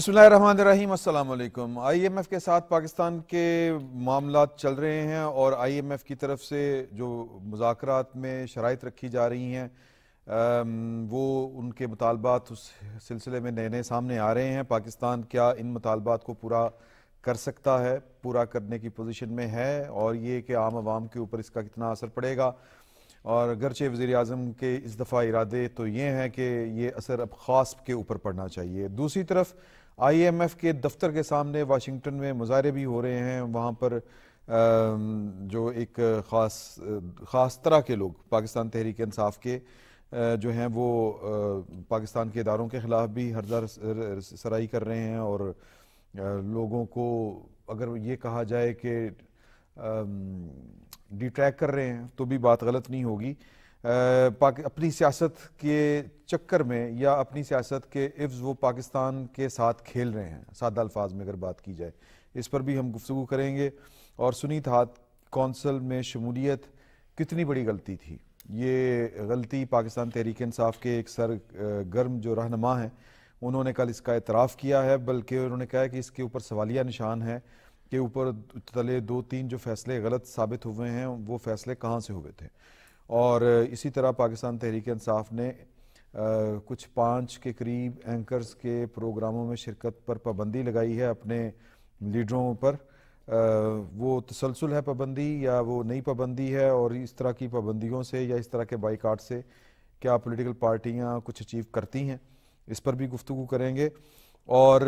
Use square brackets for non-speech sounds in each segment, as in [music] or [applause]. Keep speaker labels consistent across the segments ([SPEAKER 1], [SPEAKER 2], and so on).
[SPEAKER 1] बसमीम I am F के साथ पाकिस्तान के मामला चल रहे हैं और आई एम एफ़ की तरफ से जो मुजात में शराइ रखी जा रही हैं वो उनके मुतालबात उस सिलसिले में नए नए सामने आ रहे हैं पाकिस्तान क्या इन मुतालबात को पूरा कर सकता है पूरा करने की पोजिशन में है और ये कि आम आवाम के ऊपर इसका कितना असर पड़ेगा और गरचे वज़ी अजम के इस दफ़ा इरादे तो ये हैं कि ये असर अब खास के ऊपर पड़ना चाहिए दूसरी तरफ आईएमएफ के दफ्तर के सामने वाशिंगटन में मुजाहरे भी हो रहे हैं वहाँ पर जो एक ख़ास ख़ास तरह के लोग पाकिस्तान तहरीक इंसाफ के जो हैं वो पाकिस्तान के इदारों के ख़िलाफ़ भी हरदार सराई कर रहे हैं और लोगों को अगर ये कहा जाए कि डिट्रैक कर रहे हैं तो भी बात गलत नहीं होगी अपनी सियासत के चक्कर में या अपनी सियासत के इफ्ज़ वो पाकिस्तान के साथ खेल रहे हैं सादा अल्फाज में अगर बात की जाए इस पर भी हम गुफ्तु करेंगे और सुनीत हाथ कौंसल में शमूलियत कितनी बड़ी गलती थी ये गलती पाकिस्तान तहरीक इंसाफ के एक सर गर्म जो रहनमा हैं उन्होंने कल इसका एतराफ़ किया है बल्कि उन्होंने कहा कि इसके ऊपर सवालिया निशान है कि ऊपर तले दो तीन जो फैसले गलत साबित हुए हैं वो फैसले कहाँ से हुए थे और इसी तरह पाकिस्तान तहरीक इंसाफ ने कुछ पाँच के करीब एंकर्स के प्रोग्रामों में शिरकत पर पाबंदी लगाई है अपने लीडरों पर वो तसलसल है पाबंदी या वो नई पाबंदी है और इस तरह की पाबंदियों से या इस तरह के बाईकाट से क्या पॉलिटिकल पार्टियां कुछ अचीव करती हैं इस पर भी गुफ्तु करेंगे और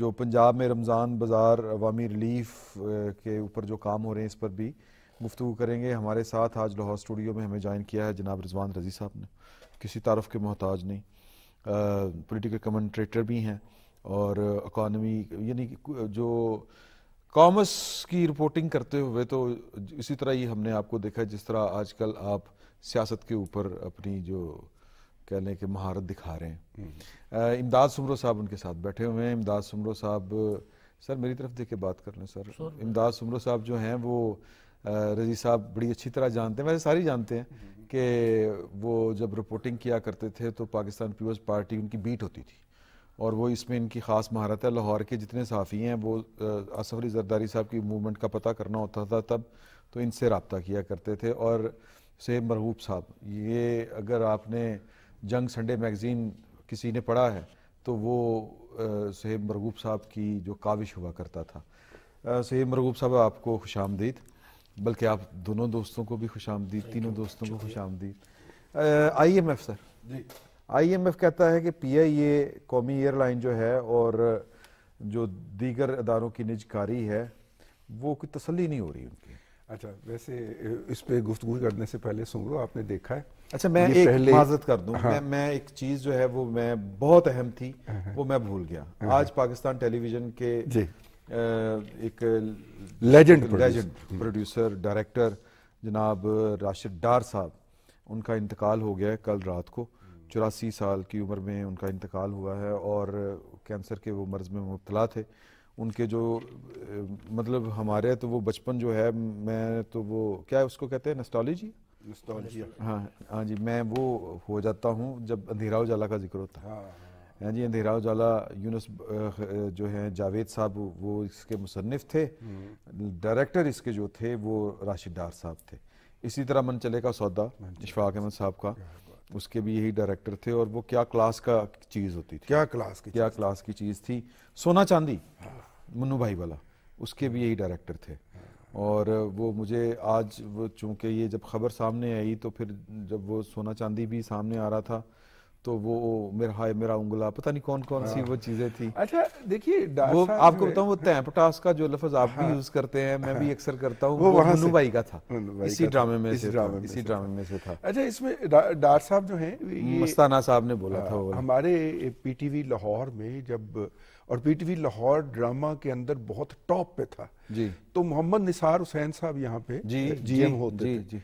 [SPEAKER 1] जो पंजाब में रमज़ान बाज़ार अवामी रिलीफ के ऊपर जो काम हो रहे हैं इस पर भी गुफ्तु करेंगे हमारे साथ आज लाहौर स्टूडियो में हमें ज्वाइन किया है जनाब रिजवान रजी साहब ने किसी तारफ़ के मोहताज नहीं पोलिटिकल कमेंट्रेटर भी हैं और इकानमी यानी जो कॉमर्स की रिपोर्टिंग करते हुए तो इसी तरह ही हमने आपको देखा जिस तरह आजकल आप सियासत के ऊपर अपनी जो कह लें कि महारत दिखा रहे हैं हम्म। इमदाद सुमरो साहब उनके साथ बैठे हुए हैं इमदाद सुमरो साहब सर मेरी तरफ देखे बात कर लें सर इमदाद सुमरो साहब जो हैं वो रजी साहब बड़ी अच्छी तरह जानते हैं वैसे सारी जानते हैं कि वो जब रिपोर्टिंग किया करते थे तो पाकिस्तान पीपल्स पार्टी उनकी बीट होती थी और वो इसमें इनकी ख़ास महारत है लाहौर के जितने साफ़ी हैं वो आसफ अली जरदारी साहब की मूवमेंट का पता करना होता था तब तो इनसे रबता किया करते थे और सेब मरहूब साहब ये अगर आपने जंग संडे मैगज़ीन किसी ने पढ़ा है तो वो सहेब मरगूब साहब की जो काविश हुआ करता था सहेब मरगूब साहब आपको खुश आमदीद बल्कि आप दोनों दोस्तों को भी खुश आमदी तीनों दोस्तों को खुश आमदी I M F sir I M F कहता है कि पी आई ए कौमी एयरलाइन जो है और जो दीगर अदारों की निजकारी है वो कोई तसली नहीं हो रही उनकी अच्छा वैसे इस पर गुफ्तु
[SPEAKER 2] करने से पहले लो आपने देखा
[SPEAKER 1] है अच्छा मैं एक पहले... कर दूं हाँ। मैं मैं एक चीज़ जो है वो मैं बहुत अहम थी हाँ।, हाँ। वो मैं भूल गया हाँ।, हाँ। आज पाकिस्तान टेलीविजन के एक लेजेंड लेजेंड प्रोड्यूसर डायरेक्टर जनाब राशिद डार साहब उनका इंतकाल हो गया है कल रात को चौरासी साल की उम्र में उनका इंतकाल हुआ है और कैंसर के वो मर्ज़ में मुबला थे उनके जो मतलब हमारे तो वो बचपन जो है मैं तो वो क्या है उसको कहते हैं नस्टोलॉजी हाँ हाँ जी मैं वो हो जाता हूँ जब अंधेरा उजाला का जिक्र होता है हाँ। हाँ जी अंधेरा उजाला यूनस जो है जावेद साहब वो इसके मुसनफ़ थे हम्म। डायरेक्टर इसके जो थे वो राशिद डार साहब थे इसी तरह मन का सौदा इशफाक अहमद साहब का उसके भी यही डायरेक्टर थे और वो क्या क्लास का चीज़ होती थी क्या क्लास की क्या क्लास की चीज़ थी सोना चांदी हाँ। मुन्नू भाई वाला उसके भी हाँ। यही डायरेक्टर थे और वो मुझे आज वो चूँकि ये जब खबर सामने आई तो फिर जब वो सोना चांदी भी सामने आ रहा था तो वो मेरा हाय मेरा उंगला पता नहीं कौन कौन सी हाँ। वो चीजें थी
[SPEAKER 2] अच्छा देखिए वो आपको बताऊं
[SPEAKER 1] वो तैंपटास का जो लफ्ज आप भी हाँ। यूज करते हैं मैं भी हाँ। अक्सर करता हूँ वो, वो भाई का था इसी ड्रामे में से इसी ड्रामे में से था
[SPEAKER 2] अच्छा इसमें डार साहब जो है मस्ताना साहब ने बोला था हमारे पीटीवी लाहौर में जब और पीटीवी लाहौर ड्रामा के अंदर बहुत टॉप पे था जी तो मोहम्मद निसार हुसैन साहब यहाँ पे जीएम होते जी, थे जी,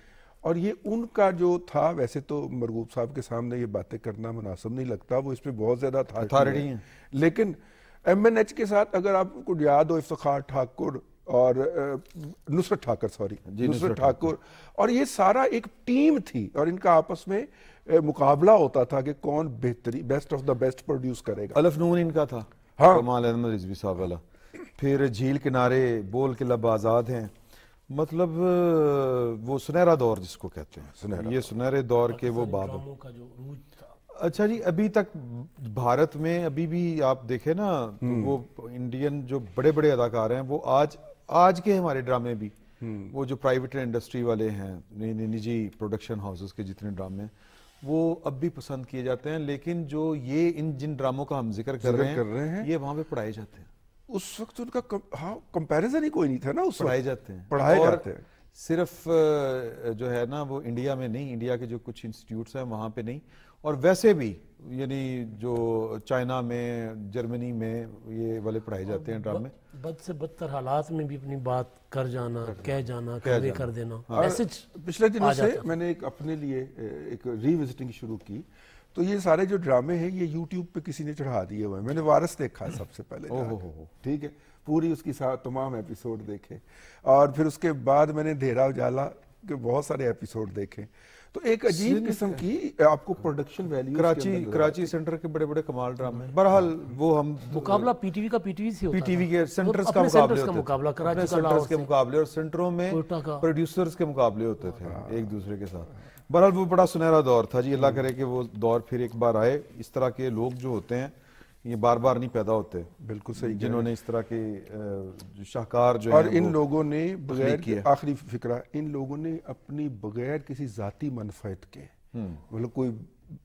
[SPEAKER 2] और ये उनका जो था वैसे तो मरगूब साहब के सामने ये बातें करना मुनासिब नहीं लगता वो इस पर बहुत ज़्यादा अथॉरिटी है लेकिन एम एन एच के साथ अगर आपको याद हो इफ्तार ठाकुर और नुसरत ठाकुर सॉरी नुसरत ठाकुर और ये सारा एक टीम थी और इनका आपस में मुकाबला होता था कि कौन बेहतरी best of the
[SPEAKER 1] best produce करेगा अलफ नून इनका था हाँ कमाल अहमद रिजवी साहब वाला फिर झील किनारे बोल किलब आज़ाद हैं मतलब वो सुनहरा दौर जिसको कहते हैं सुनहरा ये सुनहरे दौर के वो बाब अच्छा जी अभी तक भारत में अभी भी आप देखे ना तो हम्म। वो इंडियन जो बड़े बड़े अदाकार हैं वो आज आज के हमारे ड्रामे भी हम्म। वो जो प्राइवेट इंडस्ट्री वाले हैं निजी प्रोडक्शन हाउसेस के जितने ड्रामे हैं वो अब भी पसंद किए जाते हैं लेकिन जो ये इन जिन ड्रामों का हम जिक्र कर रहे हैं, कर रहे हैं ये वहां पे पढ़ाए जाते हैं
[SPEAKER 2] उस वक्त उनका कम, हाँ कंपैरिजन ही कोई नहीं था ना उस पढ़ाए जाते हैं पढ़ाए जाते हैं
[SPEAKER 1] सिर्फ जो है ना वो इंडिया में नहीं इंडिया के जो कुछ इंस्टीट्यूट्स हैं वहाँ पे नहीं और वैसे भी यानी जो चाइना में जर्मनी में ये वाले पढ़ाए जाते हैं ड्रामे
[SPEAKER 3] बद से बदतर हालात में भी अपनी बात कर जाना कह जाना कह कर देना हाँ। पिछले दिनों से
[SPEAKER 2] मैंने एक अपने लिए एक रीविजिटिंग शुरू की तो ये सारे जो ड्रामे हैं ये यूट्यूब पे किसी ने चढ़ा दिए हुए हैं मैंने वारस देखा सबसे पहले ठीक है पूरी उसकी तमाम एपिसोड देखे और फिर उसके बाद मैंने धेरा उजाला के बहुत सारे एपिसोड देखे
[SPEAKER 1] तो एक अजीब किस्म की आपको production value Karachi Karachi centre के बड़े बड़े कमाल ड्रामे बहरहाल हाँ। वो हम मुकाबला पीटीवी का पीटीवी से होता पीटीवी के सेंटर्स का मुकाबले का मुकाबला कराची सेंटर्स के मुकाबले और सेंटरों में प्रोड्यूसर्स के मुकाबले होते थे हाँ। एक दूसरे के साथ बहरहाल वो बड़ा सुनहरा दौर था जी अल्लाह हम्म। करे कि वो दौर फिर एक बार आए इस तरह के लोग जो होते हैं ये बार बार नहीं पैदा होते बिल्कुल सही जिन्होंने इस तरह के शाहकार जो और इन लोगों ने बगैर
[SPEAKER 2] आखिरी फिक्रा इन लोगों ने अपनी बगैर किसी जाति मनफयत के हम्म। मतलब कोई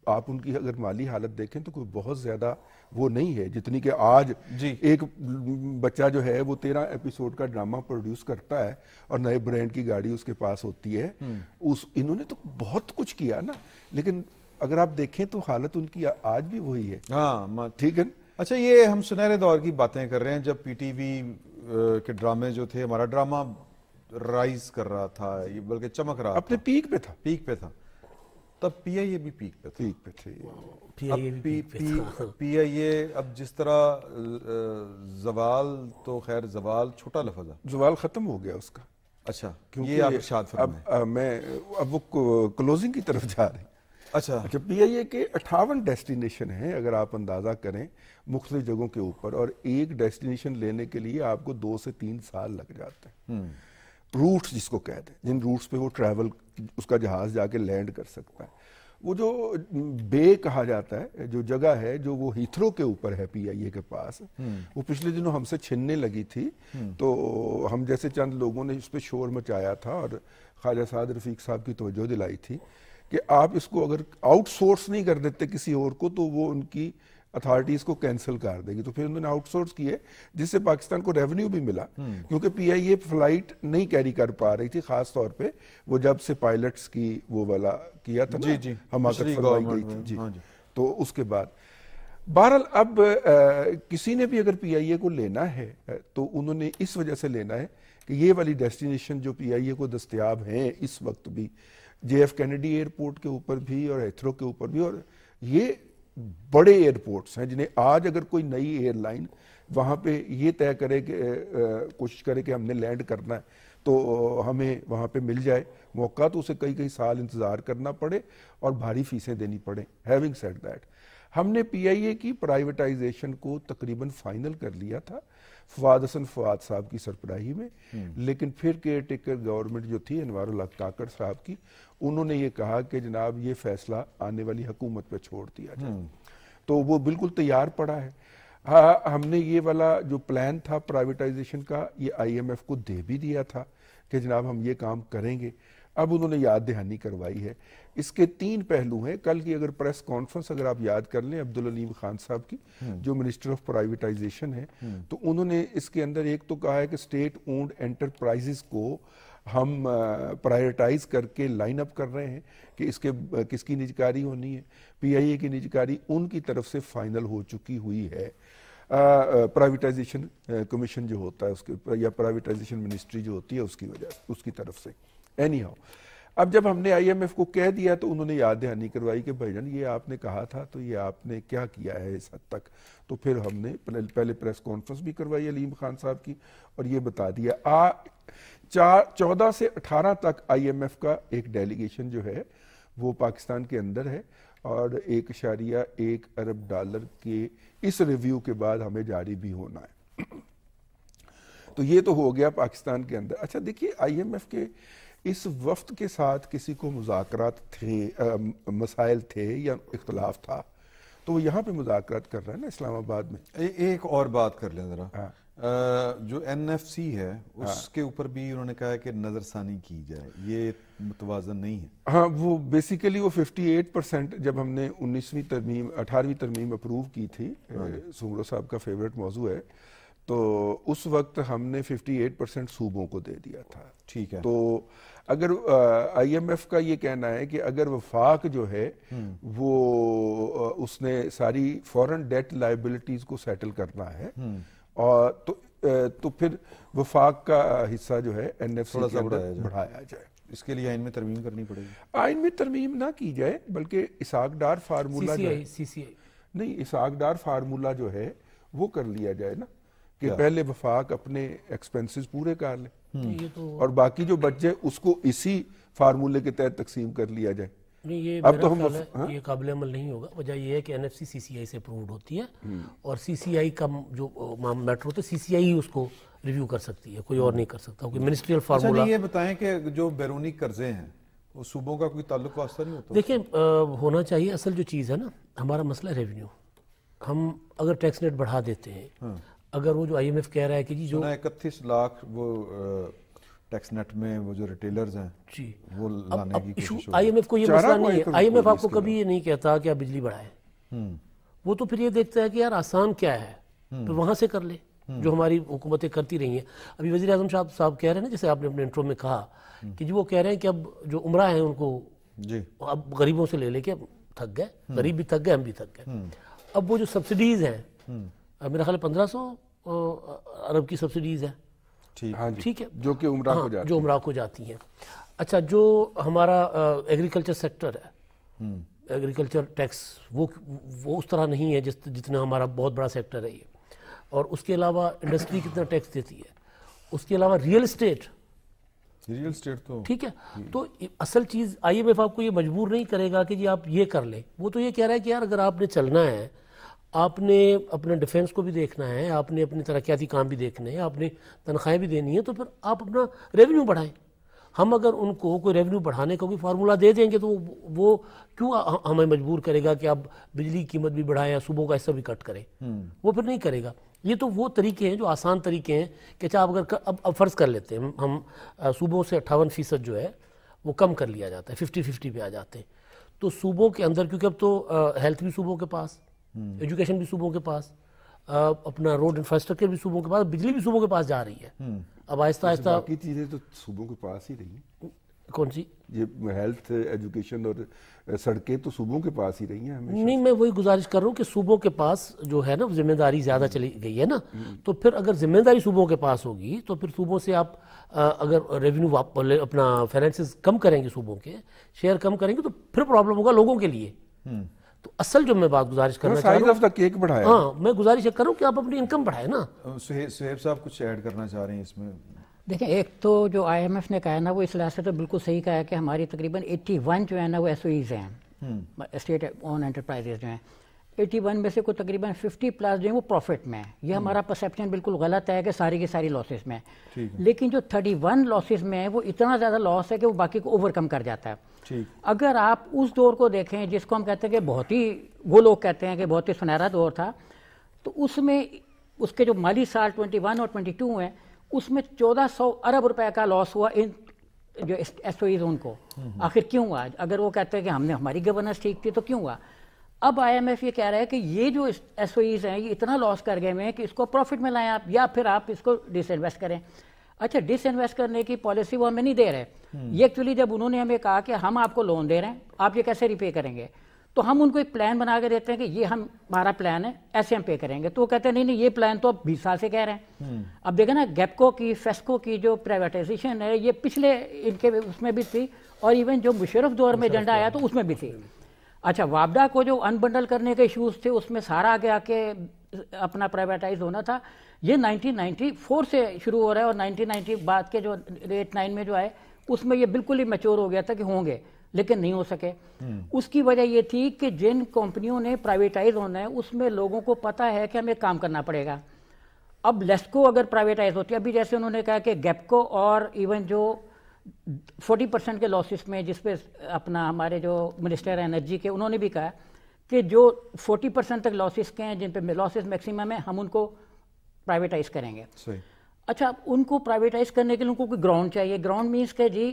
[SPEAKER 2] आप उनकी अगर माली हालत देखें तो कोई बहुत ज़्यादा वो नहीं है जितनी कि आज जी एक बच्चा जो है वो तेरह एपिसोड का ड्रामा प्रोड्यूस करता है और नए ब्रांड की गाड़ी उसके पास होती है हम्म। उस इन्होंने तो बहुत कुछ किया ना लेकिन अगर आप देखें तो हालत उनकी आज भी वही है
[SPEAKER 1] हाँ ठीक है अच्छा ये हम सुनहरे दौर की बातें कर रहे हैं जब पीटीवी के ड्रामे जो थे हमारा ड्रामा राइज कर रहा था बल्कि चमक रहा अपने पीक पे था पीक पे था तब पी आई ए भी पीक पे पीक पे आई ए अब जिस तरह जवाल तो खैर जवाल छोटा लफज है जवाल खत्म हो गया
[SPEAKER 2] उसका अच्छा क्योंकि ये आप अब,
[SPEAKER 1] अब मैं अब वो
[SPEAKER 2] क्लोजिंग की तरफ जा रहे हैं अच्छा अच्छा पी आई ए के अठावन डेस्टिनेशन हैं अगर आप अंदाज़ा करें मुख्तु जगहों के ऊपर और एक डेस्टिनेशन लेने के लिए आपको दो से तीन साल लग जाते हैं हम्म। रूट्स जिसको कहते हैं जिन रूट्स पे वो ट्रैवल उसका जहाज़ जाके लैंड कर सकता है वो जो बे कहा जाता है जो जगह है जो वो हीथरो के ऊपर है पीआईए के पास हम्म। वो पिछले दिनों हमसे छिनने लगी थी हम्म। तो हम जैसे चंद लोगों ने इस पर शोर मचाया था और ख्वाजा साद रफीक साहब की तोजो दिलाई थी कि आप इसको अगर आउटसोर्स नहीं कर देते किसी और को तो वो उनकी अथॉरिटीज़ को कैंसिल कर देगी तो फिर उन्होंने आउटसोर्स किए जिससे पाकिस्तान को रेवेन्यू भी मिला हम्म। क्योंकि पीआईए फ्लाइट नहीं कैरी कर पा रही थी खास तौर पे वो जब से पायलट्स की वो वाला किया था जी, जी, हमाकत फरमाई गई थी जी, हाँ जी तो उसके बाद बहरहाल अब आ, किसी ने भी अगर पीआईए को लेना है तो उन्होंने इस वजह से लेना है कि ये वाली डेस्टिनेशन जो पीआईए को दस्तियाब हैं इस वक्त भी जे एफ कैनेडी एयरपोर्ट के ऊपर भी और एथरो के ऊपर भी और ये बड़े एयरपोर्ट्स हैं जिन्हें आज अगर कोई नई एयरलाइन वहाँ पे ये तय करे कि कोशिश करे कि हमने लैंड करना है तो हमें वहाँ पे मिल जाए मौका तो उसे कई कई साल इंतज़ार करना पड़े और भारी फीसें देनी पड़े हैविंग सेट दैट हमने पीआईए की प्राइवेटाइजेशन को तकरीबन फाइनल कर लिया था फवाद हसन फवाद साहब की सरपराही में हम्म। लेकिन फिर केयर टेकर गवर्नमेंट जो थी अनवर काकड़ साहब की उन्होंने ये कहा कि जनाब ये फैसला आने वाली हुकूमत पर छोड़ दिया जाए हम्म। तो वो बिल्कुल तैयार पड़ा है हाँ हमने ये वाला जो प्लान था प्राइवेटाइजेशन का ये आईएमएफ को दे भी दिया था कि जनाब हम ये काम करेंगे अब उन्होंने याद दहानी करवाई है इसके तीन पहलू हैं कल की अगर प्रेस कॉन्फ्रेंस अगर आप याद कर लें अब्दुल अलीम खान साहब की हम्म। जो मिनिस्टर ऑफ प्राइवेटाइजेशन है हम्म। तो उन्होंने इसके अंदर एक तो कहा है कि स्टेट ओन्ड एंटरप्राइजेस को हम प्रायोरिटाइज करके लाइन अप कर रहे हैं कि इसके किसकी निजकारी होनी है पीआईए की निजकारी उनकी तरफ से फाइनल हो चुकी हुई है प्राइवेटाइजेशन कमीशन जो होता है उसके या प्राइवेटाइजेशन मिनिस्ट्री जो होती है उसकी वजह उसकी तरफ से एनी हाउ अब जब हमने आईएमएफ को कह दिया तो उन्होंने याद दहानी करवाई कि भाई जान ये आपने कहा था तो ये आपने क्या किया है इस हद तक तो फिर हमने पहले प्रेस कॉन्फ्रेंस भी करवाई अलीम खान साहब की और ये बता दिया आ चार चौदह से अठारह तक आईएमएफ का एक डेलीगेशन जो है वो पाकिस्तान के अंदर है और एक इशारिया एक अरब डॉलर के इस रिव्यू के बाद हमें जारी भी होना है तो ये तो हो गया पाकिस्तान के अंदर अच्छा देखिए आईएमएफ के इस वफ्त के साथ किसी को मुजात थे आ, मसाइल थे या इख्तलाफ था तो वो यहाँ पर मुजात
[SPEAKER 1] कर रहा है ना इस्लामाबाद में ए, एक और बात कर लें ज़रा हाँ। जो एन एफ सी है हाँ। उसके ऊपर भी उन्होंने कहा है कि नज़रसानी की जाए ये मुतवाजन नहीं है
[SPEAKER 2] हाँ वो बेसिकली वो फिफ्टी एट परसेंट जब हमने उन्नीसवीं तरमीम अठारहवीं तरमीम अप्रूव की थी हाँ। साहब का फेवरेट मौजू है तो उस वक्त हमने फिफ्टी एट परसेंट सूबों को दे दिया था ठीक है तो अगर आईएमएफ का ये कहना है कि अगर वफाक जो है हम्म। वो आ, उसने सारी फॉरेन डेट लाइबिलिटीज को सेटल करना है हम्म। और तो आ, तो फिर वफाक का हिस्सा जो है एन एफ बढ़ाया जाए इसके लिए आइन में तरमीम करनी पड़ेगी आइन में तरमीम ना की जाए बल्कि इसाकडार फार्मूला जो है नहीं इसाकडार फार्मूला जो है वो कर लिया जाए ना कि पहले वफाक अपने एक्सपेंसेस पूरे कर ले hmm. तो और बाकी जो बच जाए उसको इसी फार्मूले के तहत तकसीम
[SPEAKER 3] कर लिया जाए ये अब तो हम हाँ? ये काबिल अमल नहीं होगा वजह ये है कि एन एफ सी सी सी आई से अप्रूव होती है hmm. और सी सी आई का जो मैटर होता है सी सी आई ही उसको रिव्यू कर सकती है कोई और नहीं कर सकता क्योंकि मिनिस्ट्रियल फार्मूला अच्छा, ये
[SPEAKER 1] बताएं कि जो बैरूनी कर्जे हैं वो सूबों का कोई ताल्लुक वास्ता नहीं होता
[SPEAKER 3] देखिए होना चाहिए असल जो चीज़ है ना हमारा मसला रेवेन्यू हम अगर टैक्स रेट बढ़ा देते हैं हाँ। अगर वो जो आईएमएफ कह रहा है कि जी जो इकतीस
[SPEAKER 1] लाख वो टैक्स नेट में वो जो रिटेलर्स हैं जी वो लाने अब, की आई एम एफ को ये मसला नहीं है आई एम एफ आपको कभी
[SPEAKER 3] ये नहीं कहता कि आप बिजली बढ़ाए हम्म। वो तो फिर ये देखता है कि यार आसान क्या है तो हम्म। वहां से कर ले हम्म। जो हमारी हुकूमतें करती रही हैं अभी वजी अजम साहब साहब कह रहे हैं ना जैसे आपने अपने इंट्रो में कहा कि जी वो कह रहे हैं कि अब जो उम्र है उनको जी अब गरीबों से ले लेके अब थक गए गरीब भी थक गए हम भी थक गए अब वो जो सब्सिडीज हैं मेरा ख्याल पंद्रह सौ अरब की सब्सिडीज़ है ठीक हाँ ठीक है जो कि उमरा हाँ, को जो उमरा को जाती हैं अच्छा जो हमारा एग्रीकल्चर सेक्टर है एग्रीकल्चर हम्म। टैक्स वो वो उस तरह नहीं है जिस जितना हमारा बहुत बड़ा सेक्टर है ये और उसके अलावा इंडस्ट्री कितना टैक्स देती है उसके अलावा रियल स्टेट रियल स्टेट तो ठीक है हम्म। तो असल चीज़ आई एम एफ आपको ये मजबूर नहीं करेगा कि जी आप ये कर लें वो तो ये कह रहा है कि यार अगर आपने चलना है आपने अपने डिफेंस को भी देखना है आपने अपने तरक्याती काम भी देखने हैं आपने तनख्वाहें भी देनी है तो फिर आप अपना रेवेन्यू बढ़ाएं हम अगर उनको कोई रेवेन्यू बढ़ाने का कोई फार्मूला दे देंगे तो वो क्यों हमें मजबूर करेगा कि आप बिजली की कीमत भी बढ़ाएं या सुबह का ऐसा भी कट करें हम्म। वो फिर नहीं करेगा ये तो वो तरीके हैं जो आसान तरीके हैं कि अच्छा आप अगर अब, फ़र्ज़ कर लेते हैं हम सुबह से अट्ठावन फ़ीसद जो है वो कम कर लिया जाता है फिफ्टी फिफ्टी पे आ जाते हैं तो सूबों के अंदर क्योंकि अब तो हेल्थ भी सूबों के पास हम्म। एजुकेशन भी सूबों के पास अपना रोड इंफ्रास्ट्रक्चर भी सूबों के पास बिजली भी सूबों के पास जा रही है हम्म। अब आहिस्ता आहिस्ता की चीज़ें तो सूबों के पास ही रही
[SPEAKER 2] कौन सी ये हेल्थ एजुकेशन और सड़कें तो सूबों के पास ही रही हैं
[SPEAKER 3] नहीं मैं वही गुजारिश कर रहा हूँ कि सूबों के पास जो है ना जिम्मेदारी ज़्यादा चली गई है ना हम्म। तो फिर अगर जिम्मेदारी सूबों के पास होगी तो फिर सूबों से आप आ, अगर रेवेन्यू अपना फाइनेंस कम करेंगे सूबों के शेयर कम करेंगे तो फिर प्रॉब्लम होगा लोगों के लिए तो असल जो मैं बात गुजारिश करना चाह रहा हूँ केक बढ़ाया
[SPEAKER 1] हाँ
[SPEAKER 4] मैं गुजारिश कर रहा हूँ कि आप अपनी इनकम बढ़ाए ना
[SPEAKER 1] सुहेब साहब कुछ ऐड करना चाह रहे हैं इसमें
[SPEAKER 4] देखिए एक तो जो आईएमएफ ने कहा है ना वो इस लिहाज से तो बिल्कुल सही कहा है कि हमारी तकरीबन 81 जो है ना वो एस हैं स्टेट ओन एंटरप्राइजेज जो हैं 81 में से कोई तकरीबन 50 प्लस जो है वो प्रॉफिट में है ये हम्म। हमारा परसेप्शन बिल्कुल गलत है कि सारी की सारी लॉसेस में है लेकिन जो 31 लॉसेस में है वो इतना ज़्यादा लॉस है कि वो बाकी को ओवरकम कर जाता है अगर आप उस दौर को देखें जिसको हम कहते हैं कि बहुत ही वो लोग कहते हैं कि बहुत ही सुनहरा दौर था तो उसमें उसके जो माली साल ट्वेंटी और ट्वेंटी हैं उसमें चौदह अरब रुपए का लॉस हुआ इन जो एस ओ e को हम्म। आखिर क्यों हुआ अगर वो कहते हैं कि हमने हमारी गवर्नेंस ठीक थी तो क्यों हुआ अब आईएमएफ ये कह रहा है कि ये जो एस हैं ये इतना लॉस कर गए हुए हैं कि इसको प्रॉफिट में लाएं आप या फिर आप इसको डिसइन्वेस्ट करें अच्छा डिसइन्वेस्ट करने की पॉलिसी वो हमें नहीं दे रहे हम्म। ये एक्चुअली जब उन्होंने हमें कहा कि हम आपको लोन दे रहे हैं आप ये कैसे रिपे करेंगे तो हम उनको एक प्लान बना के देते हैं कि ये हम हमारा प्लान है ऐसे हम पे करेंगे तो वो कहते हैं नहीं नहीं ये प्लान तो अब बीस साल से कह रहे हैं हम्म। अब देखें ना गैपको की फेस्को की जो प्राइवेटाइजेशन है ये पिछले इनके उसमें भी थी और इवन जो मुशरफ दौर में एजेंडा आया तो उसमें भी थी अच्छा वापडा को जो अनबंडल करने के इशूज़ थे उसमें सारा आगे आके अपना प्राइवेटाइज होना था ये 1994 से शुरू हो रहा है और 1990 बाद के जो एट नाइन में जो आए उसमें ये बिल्कुल ही मेच्योर हो गया था कि होंगे लेकिन नहीं हो सके हम्म। उसकी वजह ये थी कि जिन कंपनियों ने प्राइवेटाइज होना है उसमें लोगों को पता है कि हमें काम करना पड़ेगा अब लेस्को अगर प्राइवेटाइज होती है अभी जैसे उन्होंने कहा कि गैपको और इवन जो 40 परसेंट के लॉसेस में जिसपे अपना हमारे जो मिनिस्टर एनर्जी के उन्होंने भी कहा कि जो 40 परसेंट तक लॉसेस के हैं जिन पे लॉसेस मैक्सिमम है हम उनको प्राइवेटाइज करेंगे अच्छा उनको प्राइवेटाइज करने के लिए उनको कोई ग्राउंड चाहिए ग्राउंड मीन्स के जी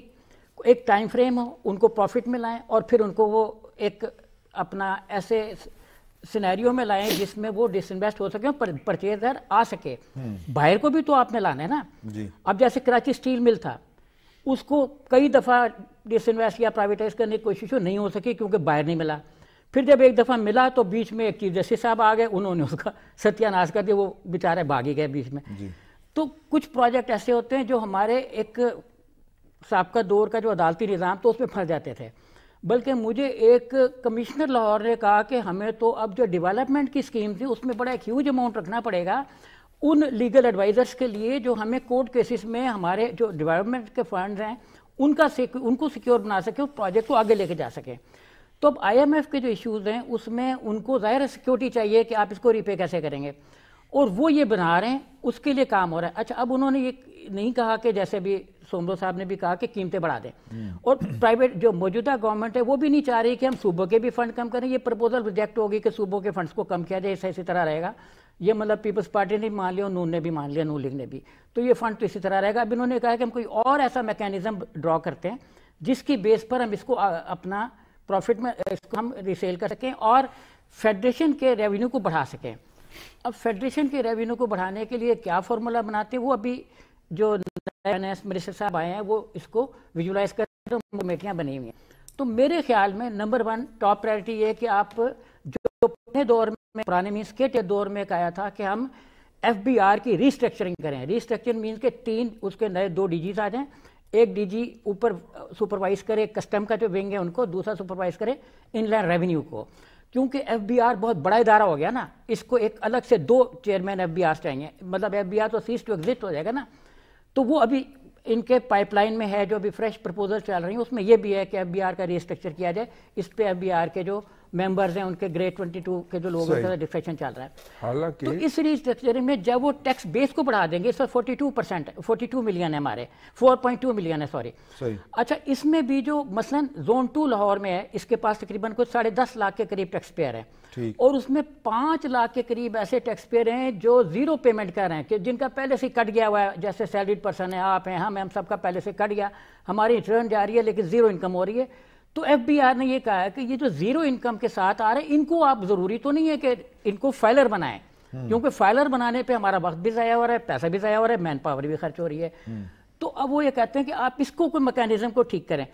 [SPEAKER 4] एक टाइम फ्रेम हो उनको प्रॉफिट में लाएं और फिर उनको वो एक अपना ऐसे सिनेरियो में लाएं जिसमें वो डिसइन्वेस्ट हो सके और परचेजर आ सके बाहर हम्म। को भी तो आपने लाना है ना अब जैसे कराची स्टील मिल था उसको कई दफ़ा डिसइन्वेस्ट या प्राइवेटाइज करने की कोशिश नहीं हो सकी क्योंकि बाहर नहीं मिला फिर जब एक दफ़ा मिला तो बीच में एक चीज जस्टिस साहब आ गए उन्होंने उसका सत्यानाश कर दिया वो बेचारे भागी गए बीच में तो कुछ प्रोजेक्ट ऐसे होते हैं जो हमारे एक सबका दौर का जो अदालती निज़ाम तो उसमें फंस जाते थे बल्कि मुझे एक कमिश्नर लाहौर ने कहा कि हमें तो अब जो डेवलपमेंट की स्कीम थी उसमें बड़ा एक ह्यूज अमाउंट रखना पड़ेगा उन लीगल एडवाइज़र्स के लिए जो हमें कोर्ट केसेस में हमारे जो डेवलपमेंट के फंड्स हैं उनका उनको सिक्योर बना सके उस प्रोजेक्ट को आगे लेके जा सकें तो अब आईएमएफ के जो इश्यूज़ हैं उसमें उनको ज़ाहिर सिक्योरिटी चाहिए कि आप इसको रिपे कैसे करेंगे और वो ये बना रहे हैं उसके लिए काम हो रहा है अच्छा अब उन्होंने ये नहीं कहा कि जैसे भी सोमरो साहब ने भी कहा कि कीमतें बढ़ा दें हम्म। और प्राइवेट जो मौजूदा गवर्नमेंट है वो भी नहीं चाह रही कि हम सूबों के भी फंड कम करें ये प्रपोजल रिजेक्ट होगी कि सूबों के फंड्स को कम किया जाए ऐसे इसी तरह रहेगा ये मतलब पीपल्स पार्टी ने भी मान लिया नून ने भी मान लिया नू लीग ने भी तो ये फंड तो इसी तरह रहेगा अब इन्होंने कहा कि हम कोई और ऐसा मैकेनिज्म ड्रॉ करते हैं जिसकी बेस पर हम इसको अपना प्रॉफिट में इसको हम रिसेल कर सकें और फेडरेशन के रेवेन्यू को बढ़ा सकें अब फेडरेशन के रेवेन्यू को बढ़ाने के लिए क्या फॉर्मूला बनाते हैं वो अभी जो फाइनेंस मिनिस्टर साहब आए हैं वो इसको विजुलाइज कर कमेटियाँ बनी हुई हैं तो मेरे ख्याल में नंबर वन टॉप प्रायोरिटी ये है कि आप जो पुराने दौर में पुराने मीन्स के दौर में कहा था कि हम एफ की रिस्ट्रक्चरिंग करें रिस्ट्रक्चरिंग मीन्स के तीन उसके नए दो डीजीज आ जाएं एक डीजी ऊपर सुपरवाइज करे कस्टम का जो विंग है उनको दूसरा सुपरवाइज करे इनलैंड रेवेन्यू को क्योंकि एफ बहुत बड़ा इदारा हो गया ना इसको एक अलग से दो चेयरमैन एफ चाहिए मतलब एफ तो सीस टू एग्जिस्ट हो जाएगा ना तो वो अभी इनके पाइपलाइन में है जो अभी फ्रेश प्रपोजल चल रही हैं उसमें यह भी है कि एफ का रिस्ट्रक्चर किया जाए इस पर एफ के जो मेंबर्स हैं उनके ग्रेड टू के जो लोग हैं चल रहा है
[SPEAKER 3] हालांकि तो इस
[SPEAKER 4] रिस्ट्रक्चरिंग में जब वो टैक्स बेस को बढ़ा देंगे इस पर forty two percent forty two million है हमारे फोर पॉइंट टू मिलियन है सॉरी अच्छा इसमें भी जो मसलन जोन टू लाहौर में है इसके पास तकरीबन कुछ साढ़े दस लाख के करीब टैक्स पेयर है और उसमें पांच लाख के करीब ऐसे टैक्स पेयर हैं जो जीरो पेमेंट कर रहे हैं कि जिनका पहले से कट गया हुआ है जैसे सैलरीड पर्सन है आप हैं हम हम सबका पहले से कट गया हमारी रिटर्न जा रही है लेकिन जीरो इनकम हो रही है तो एफ ने ये कहा है कि ये जो जीरो इनकम के साथ आ रहे हैं इनको आप जरूरी तो नहीं है कि इनको फाइलर बनाएं हम्म। क्योंकि फाइलर बनाने पे हमारा वक्त भी ज़ाया हो रहा है पैसा भी ज़ाया हो रहा है मैन पावर भी खर्च हो रही है हम्म। तो अब वो ये कहते हैं कि आप इसको कोई मैकेनिज्म को ठीक करें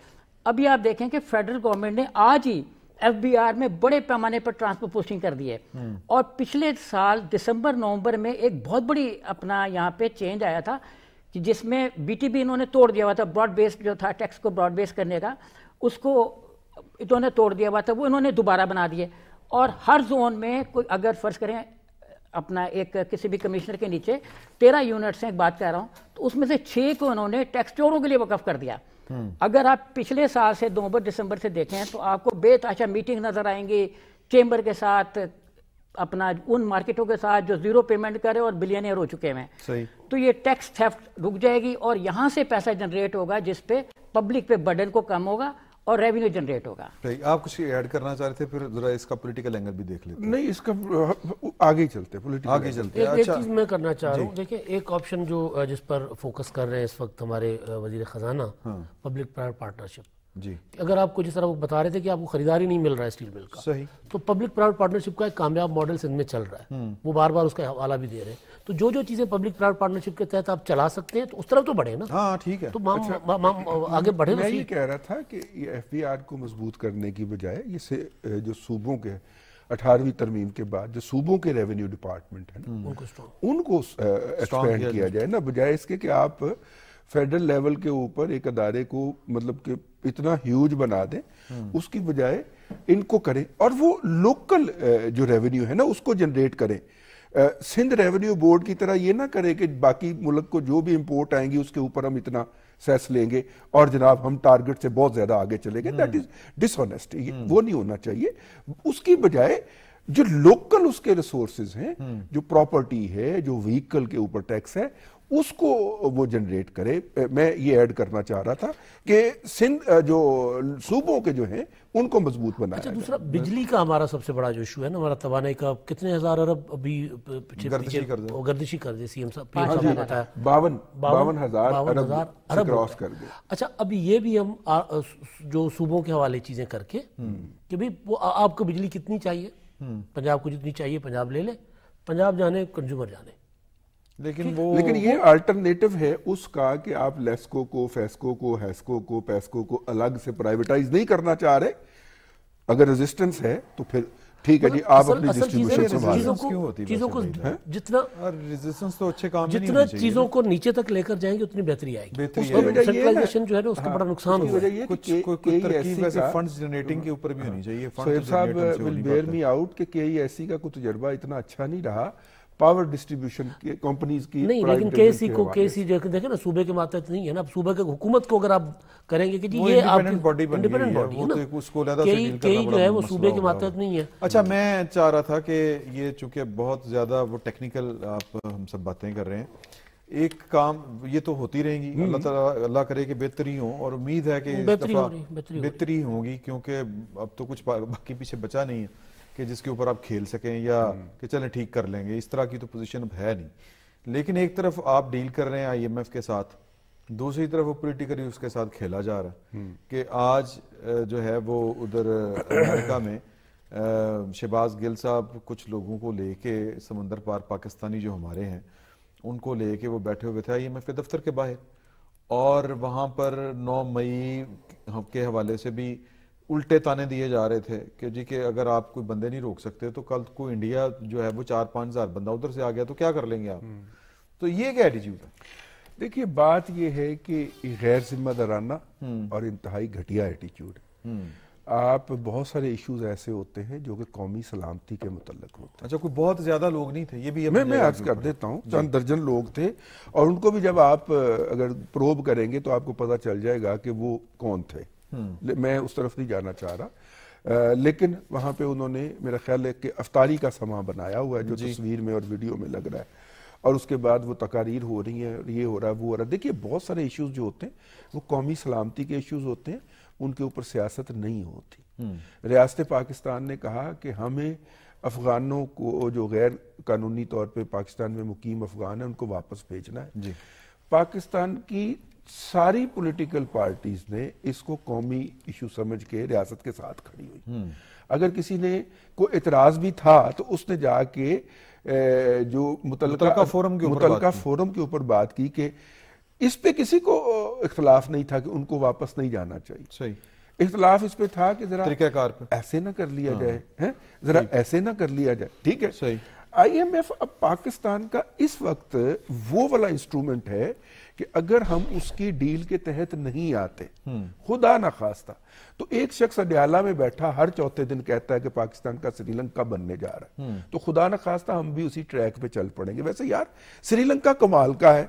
[SPEAKER 4] अभी आप देखें कि फेडरल गवर्नमेंट ने आज ही एफ में बड़े पैमाने पर ट्रांसफर पोस्टिंग कर दी है हम्म। और पिछले साल दिसंबर नवंबर में एक बहुत बड़ी अपना यहाँ पे चेंज आया था कि जिसमें बीटीबी इन्होंने तोड़ दिया हुआ था ब्रॉड बेस्ड जो था टैक्स को ब्रॉड बेस्ड करने का उसको इन्होंने तोड़ दिया हुआ था वो इन्होंने दोबारा बना दिए और हर जोन में कोई अगर फर्ज करें अपना एक किसी भी कमिश्नर के नीचे तेरह यूनिट्स हैं एक बात कह रहा हूँ तो उसमें से छः को उन्होंने टैक्स चोरों के लिए वकफ कर दिया हम्म। अगर आप पिछले साल से नवंबर दिसंबर से देखें तो आपको बेताशा मीटिंग नजर आएंगी चेंबर के साथ अपना उन मार्केटों के साथ जो जीरो पेमेंट करे और बिलियनियर हो चुके हैं तो ये टैक्स थेफ्ट रुक जाएगी और यहाँ से पैसा जनरेट होगा जिसपे पब्लिक पे बर्डन को कम होगा और रेवेन्यू जनरेट होगा
[SPEAKER 1] आप कुछ ऐड करना चाह रहे थे फिर जरा इसका पॉलिटिकल एंगल भी देख लेते नहीं इसका आगे चलते पॉलिटिकल
[SPEAKER 2] आगे चलते एक,
[SPEAKER 3] अच्छा। एक चीज मैं करना चाह रहा हूँ देखिए एक ऑप्शन जो जिस पर फोकस कर रहे हैं इस वक्त हमारे वजीर खजाना हाँ। पब्लिक प्राइवेट पार्टनरशिप जी अगर आपको जिस तरह वो बता रहे थे कि आपको खरीदारी नहीं मिल रहा है स्टील मिल का सही तो पब्लिक प्राइवेट पार्टनरशिप का एक कामयाब मॉडल सिंध में चल रहा है हम्म। वो बार बार उसका हवाला भी दे रहे हैं तो जो जो चीज़ें पब्लिक प्राइवेट पार्टनरशिप के तहत आप चला सकते हैं तो उस तरफ तो बढ़े ना हाँ ठीक है तो माम, अच्छा, माम, माम, आगे बढ़े मैं ये
[SPEAKER 2] कह रहा था कि ये को मजबूत करने की बजाय ये जो सूबों के अठारहवीं तरमीम के बाद जो सूबों के रेवेन्यू डिपार्टमेंट है ना हम्म। उनको एक्सपेंड किया जाए ना बजाय इसके कि आप फेडरल लेवल के ऊपर एक अदारे को मतलब कि इतना ह्यूज बना दें हम्म। उसकी बजाय इनको करें और वो लोकल जो रेवेन्यू है ना उसको जनरेट करें सिंध रेवेन्यू बोर्ड की तरह ये ना करे कि बाकी मुल्क को जो भी इम्पोर्ट आएंगी उसके ऊपर हम इतना सेस लेंगे और जनाब हम टारगेट से बहुत ज़्यादा आगे चले गए दैट इज़ डिसऑनेस्टी वो नहीं होना चाहिए उसकी बजाय जो लोकल उसके रिसोर्सेज हैं हम्म। जो प्रॉपर्टी है जो व्हीकल के ऊपर टैक्स है उसको वो जनरेट करे मैं ये ऐड करना चाह रहा था कि सिंध जो सूबों के जो हैं उनको मजबूत अच्छा, बनाया अच्छा दूसरा
[SPEAKER 3] बिजली का हमारा सबसे बड़ा जो इशू है ना हमारा तवानाई का कितने हजार अरब अभी गर्दिशी कर दे गर्दिशी कर दे सीएम साहब हजार हाँ बताया बावन बावन हजार अरब क्रॉस कर दे अच्छा अभी ये भी हम जो सूबों के हवाले चीजें करके हम्म। कि भाई वो आपको बिजली कितनी चाहिए हम्म। पंजाब को जितनी चाहिए पंजाब ले ले पंजाब जाने कंज्यूमर जाने लेकिन वो लेकिन ये
[SPEAKER 2] अल्टरनेटिव है उसका कि आप लेस्को को फेस्को को हैस्को को पेस्को को अलग से प्राइवेटाइज नहीं करना चाह रहे अगर रेजिस्टेंस है तो फिर ठीक है जी आप मतलब अपनी डिस्ट्रीब्यूशन से बात क्यों होती चीजों को
[SPEAKER 3] जितना रेजिस्टेंस तो अच्छे काम नहीं जितना चीजों को नीचे तक लेकर जाएंगे उतनी बेहतरी आएगी उसका वजह सेंट्रलाइजेशन जो है ना उसका हाँ, बड़ा नुकसान हो रहा है कुछ कोई e e तरकीब ऐसे फंड्स जनरेटिंग के
[SPEAKER 1] ऊपर भी होनी चाहिए
[SPEAKER 3] फंड साहब
[SPEAKER 2] विल बेयर मी आउट कि केईएससी e का कुछ तजुर्बा इतना अच्छा नहीं रहा पावर डिस्ट्रीब्यूशन कंपनीज की नहीं लेकिन केसी को
[SPEAKER 3] केसी देखे ना सूबे के मातहत तो नहीं है ना सूबे के हुकूमत को अगर आप करेंगे कि जी ये आपकी बॉडी इंडिपेंडेंट बॉडी है ना तो
[SPEAKER 1] उसको कई जो है वो सूबे के मातहत तो नहीं है अच्छा मैं चाह रहा था कि ये चूंकि बहुत ज्यादा वो टेक्निकल आप हम सब बातें कर रहे हैं एक काम ये तो होती रहेंगी हम्म। अल्लाह ताला अल्लाह करे कि बेहतरी हो और उम्मीद है कि बेहतरी होगी क्योंकि अब तो कुछ बाकी पीछे बचा नहीं है कि जिसके ऊपर आप खेल सकें या हम्म। कि चलें ठीक कर लेंगे इस तरह की तो पोजीशन अब है नहीं लेकिन एक तरफ आप डील कर रहे हैं आईएमएफ के साथ दूसरी तरफ वो पोलिटिकली उसके साथ खेला जा रहा है हम्म। कि आज जो है वो उधर अमेरिका में शहबाज गिल साहब कुछ लोगों को लेके समंदर पार पाकिस्तानी जो हमारे हैं उनको लेके वो बैठे हुए थे आई के दफ्तर के बाहर और वहाँ पर नौ मई के हवाले से भी उल्टे ताने दिए जा रहे थे कि जी के अगर आप कोई बंदे नहीं रोक सकते तो कल को इंडिया जो है वो चार पाँच हज़ार बंदा उधर से आ गया तो क्या कर लेंगे आप हम्म। तो ये क्या एटीट्यूड है देखिए
[SPEAKER 2] बात यह है कि गैर जिम्मेदाराना हम्म। और इंतहाई घटिया एटीट्यूड है हम्म। आप बहुत सारे इश्यूज ऐसे होते हैं जो कि कौमी सलामती के मुतलक होते
[SPEAKER 1] हैं अच्छा कोई बहुत ज्यादा लोग नहीं थे ये भी मैं मैं आज कर देता हूँ चंद
[SPEAKER 2] दर्जन लोग थे और उनको भी जब आप अगर प्रोब करेंगे तो आपको पता चल जाएगा कि वो कौन थे मैं उस तरफ नहीं जाना चाह रहा आ, लेकिन वहां पे उन्होंने मेरा ख्याल है कि अफतारी का समा बनाया हुआ है जो तस्वीर में और वीडियो में लग रहा है और उसके बाद वो तकारीर हो रही है ये हो रहा है वो हो रहा है देखिए बहुत सारे इश्यूज जो होते हैं वो कौमी सलामती के इश्यूज होते हैं उनके ऊपर सियासत नहीं होती हम्म। रियासत पाकिस्तान ने कहा कि हमें अफगानों को जो गैर कानूनी तौर पर पाकिस्तान में मुकीम अफगान है उनको वापस भेजना है पाकिस्तान की सारी पॉलिटिकल पार्टीज ने इसको कौमी इशू समझ के रियासत के साथ
[SPEAKER 1] खड़ी हुई हम्म।
[SPEAKER 2] अगर किसी ने को एतराज भी था तो उसने जाके जो मुतल फोरम के मुतल फोरम के ऊपर बात की कि इस पे किसी को इख्तलाफ नहीं था कि उनको वापस नहीं जाना चाहिए सही इख्तलाफ इस पे था कि जरा ऐसे ना कर लिया हाँ। जाए है जरा ऐसे ना कर लिया जाए ठीक है सही आईएमएफ अब पाकिस्तान का इस वक्त वो वाला इंस्ट्रूमेंट है कि अगर हम उसकी डील के तहत नहीं आते हम्म। खुदा ना खास्ता तो एक शख्स अडयाला में बैठा हर चौथे दिन कहता है कि पाकिस्तान का श्रीलंका बनने जा रहा है हम्म। तो खुदा ना खास्ता हम भी उसी ट्रैक पे चल पड़ेंगे वैसे यार श्रीलंका कमाल का है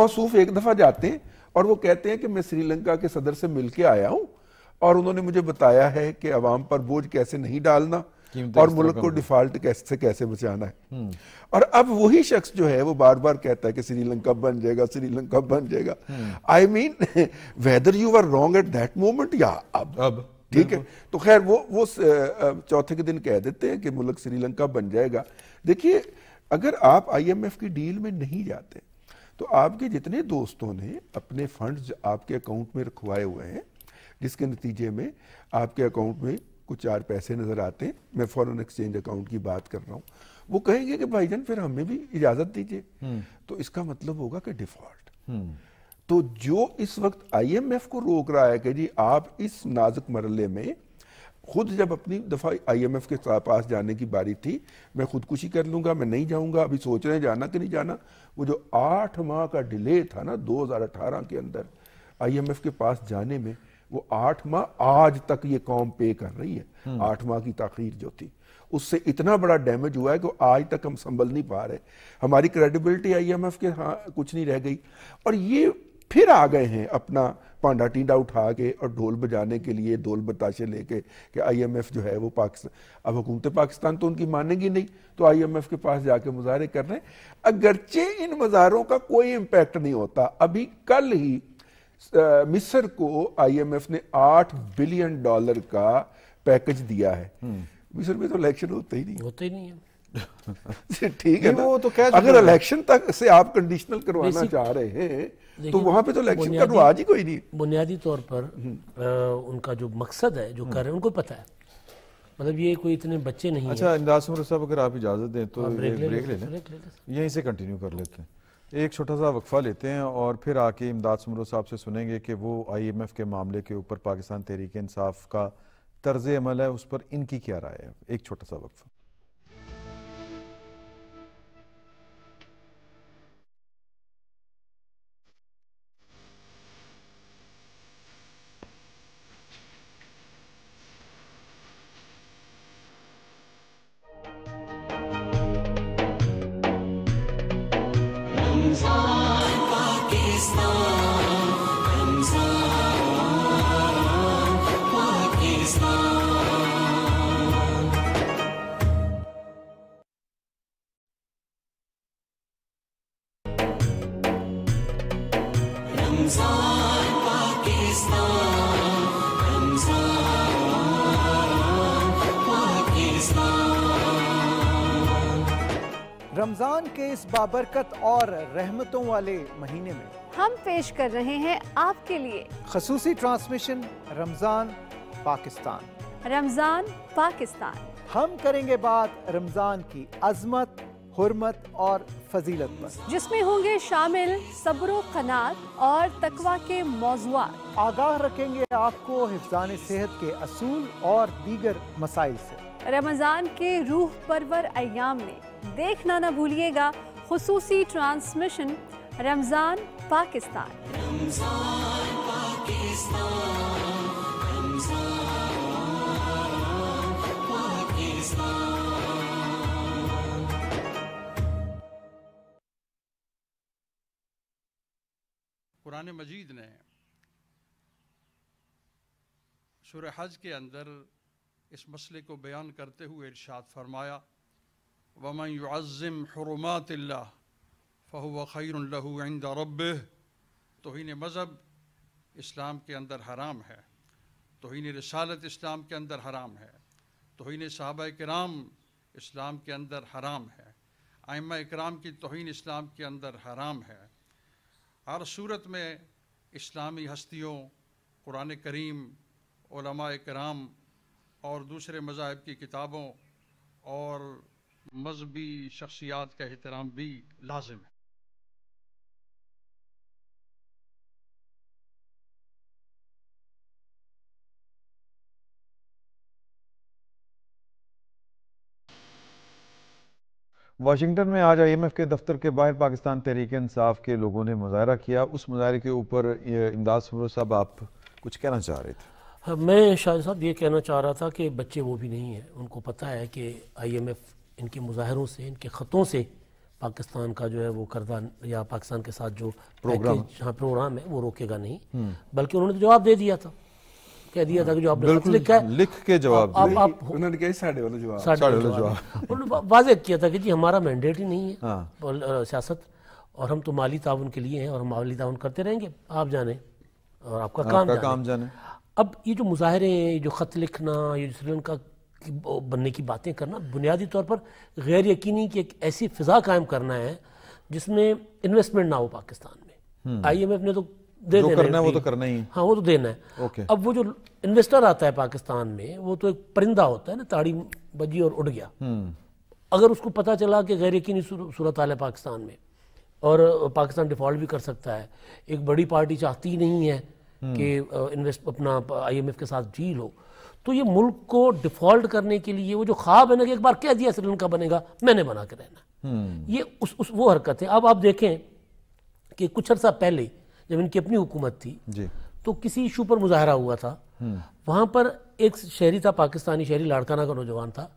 [SPEAKER 2] मौसूफ एक दफा जाते हैं और वो कहते हैं कि मैं श्रीलंका के सदर से मिलकर आया हूं और उन्होंने मुझे बताया है कि अवाम पर बोझ कैसे नहीं डालना तो और मुल्क को डिफॉल्ट कैसे कैसे बचाना है हम्म। और अब वही शख्स जो है वो बार बार कहता है कि श्रीलंका बन जाएगा श्रीलंका बन जाएगा I mean whether you are wrong at that moment या अब अब ठीक है तो खैर वो वो चौथे के दिन कह देते हैं कि मुल्क श्रीलंका बन जाएगा देखिए अगर आप आईएमएफ की डील में नहीं जाते तो आपके जितने दोस्तों ने अपने फंड्स आपके अकाउंट में रखवाए हुए हैं जिसके नतीजे में आपके अकाउंट में कुछ चार पैसे नज़र आते हैं मैं फॉरेन एक्सचेंज अकाउंट की बात कर रहा हूँ वो कहेंगे कि भाईजान फिर हमें भी इजाज़त दीजिए हम्म। तो इसका मतलब होगा कि डिफॉल्ट हम्म। तो जो इस वक्त आईएमएफ को रोक रहा है कि जी आप इस नाजुक मरले में खुद जब अपनी दफ़ा आईएमएफ के पास जाने की बारी थी मैं खुदकुशी कर लूंगा मैं नहीं जाऊँगा अभी सोच रहे हैं जाना कि नहीं जाना वो जो आठ माह का डिले था ना 2018 के अंदर आईएमएफ के पास जाने में वो आठ माह आज तक ये कौम पे कर रही है हम्म। आठ माह की तखीर जो थी उससे इतना बड़ा डैमेज हुआ है कि आज तक हम संभल नहीं पा रहे हमारी क्रेडिबिलिटी आई एम एफ के हाँ कुछ नहीं रह गई और ये फिर आ गए हैं अपना पांडा टीडा उठा के और ढोल बजाने के लिए ढोल बताशे लेके कि आईएमएफ जो है वो पाकिस्तान अब हुकूमत पाकिस्तान तो उनकी मानेगी नहीं तो आईएमएफ के पास जाके मुजाहरे कर रहे हैं अगरचे इन मज़ारों का कोई इम्पैक्ट नहीं होता अभी कल ही मिस्र को आईएमएफ ने आठ बिलियन डॉलर का पैकेज दिया है हम्म। मिस्र में तो इलेक्शन होते ही नहीं होते ही नहीं है [laughs] ठीक है वो तो क्या अगर इलेक्शन तक से आप कंडीशनल करवाना चाह रहे हैं तो वहां पे तो इलेक्शन का तो आज ही कोई
[SPEAKER 3] नहीं बुनियादी तौर पर आ, हम्म। उनका जो मकसद है जो कर रहे हैं उनको पता है मतलब ये कोई इतने बच्चे नहीं अच्छा
[SPEAKER 1] इंदाज साहब अगर आप इजाजत दें तो ब्रेक ले लें यहीं से कंटिन्यू कर लेते हैं एक छोटा सा वक्फा लेते हैं और फिर आके इमदाद समरो साहब से सुनेंगे कि वो आई एम एफ़ के मामले के ऊपर पाकिस्तान तहरीक इंसाफ का तर्ज अमल है उस पर इनकी क्या राय है एक छोटा सा वक्फा बाबरकत और रहमतों वाले महीने में
[SPEAKER 3] हम पेश कर रहे हैं आपके लिए
[SPEAKER 1] खसूसी ट्रांसमिशन रमज़ान पाकिस्तान
[SPEAKER 3] रमज़ान पाकिस्तान
[SPEAKER 1] हम करेंगे बात रमज़ान की अजमत हरमत और फजीलत पर
[SPEAKER 3] जिसमें होंगे शामिल सब्र कनात और तकवा के मौजूद
[SPEAKER 1] आगाह रखेंगे आपको हिफान सेहत के असूल और दीगर मसाइल से
[SPEAKER 3] रमज़ान के रूह परवर अयाम में देखना न भूलिएगा खसूसी ट्रांसमिशन रमज़ान पाकिस्तान
[SPEAKER 1] कुरान मजीद ने शुरह हज के अंदर इस मसले को बयान करते हुए इर्शाद फरमाया वमन युज़म हरमात फ़हुआ खैर लहूद रब तोहन मज़हब इस्लाम के अंदर हराम है तोहन रसालत इस्लाम के अंदर हराम है तोहन साहब कराम इस्लाम के अंदर हराम है आयमा इकराम की तोहन इस्लाम के अंदर हराम है हर सूरत में इस्लामी हस्तियों कुरान करीम कराम और दूसरे मज़ाहब की किताबों और मजहबी शख्सियात का एहतराम भी लाजिम है वाशिंगटन में आज आई एम एफ़ के दफ्तर के बाहर पाकिस्तान तहरीक इंसाफ के लोगों ने मुजाहरा किया उस मुजाहरे के ऊपर इमदाद साहब आप कुछ कहना चाह रहे थे
[SPEAKER 3] हाँ, मैं शाह साहब ये कहना चाह रहा था कि बच्चे वो भी नहीं हैं उनको पता है कि आई एम एफ़ इनके मुजाहरों से इनके ख़तों से पाकिस्तान का जो है वो कर्जा या पाकिस्तान के साथ जो प्रोग्राम जहाँ प्रोग्राम है वो रोकेगा नहीं हम्म। बल्कि उन्होंने तो जवाब दे दिया था कह दिया था कि जो आपने लिखा है
[SPEAKER 1] लिख के जवाब आप,
[SPEAKER 3] आप उन्होंने कहा साढ़े वाला जवाब साढ़े वाला जवाब उन्होंने वाजह किया था कि जी हमारा मैंडेट ही नहीं है हाँ। सियासत और हम तो माली ताउन के लिए हैं और हम माली ताउन करते रहेंगे आप जाने और आपका काम जाने अब ये जो मुजाहरे हैं ये जो खत लिखना ये जो श्रीलंका बनने की बातें करना बुनियादी तौर पर गैर यकीनी की एक ऐसी फ़िज़ा कायम करना है जिसमें इन्वेस्टमेंट ना हो पाकिस्तान
[SPEAKER 1] में एफ
[SPEAKER 3] हम्म। ने तो दे जो करना है वो तो करना ही हाँ वो तो देना है ओके अब वो जो इन्वेस्टर आता है पाकिस्तान में वो तो एक परिंदा होता है ना ताड़ी बजी और उड़ गया हम्म। अगर उसको पता चला कि गैर यकीनी सूरत हाल है पाकिस्तान में और पाकिस्तान डिफॉल्ट भी कर सकता है एक बड़ी पार्टी चाहती नहीं है हम्म। कि इन्वेस्ट अपना आईएमएफ के साथ डील हो तो ये मुल्क को डिफॉल्ट करने के लिए वो जो ख्वाब है ना कि एक बार कह दिया श्रीलंका बनेगा मैंने बना के रहना हम्म। ये उस उस वो हरकत है अब आप देखें कि कुछ अर्सा पहले जब इनकी अपनी हुकूमत थी जी। तो किसी इशू पर मुजाहरा हुआ था हम्म। वहां पर एक शहरी था पाकिस्तानी शहरी लाड़काना का नौजवान था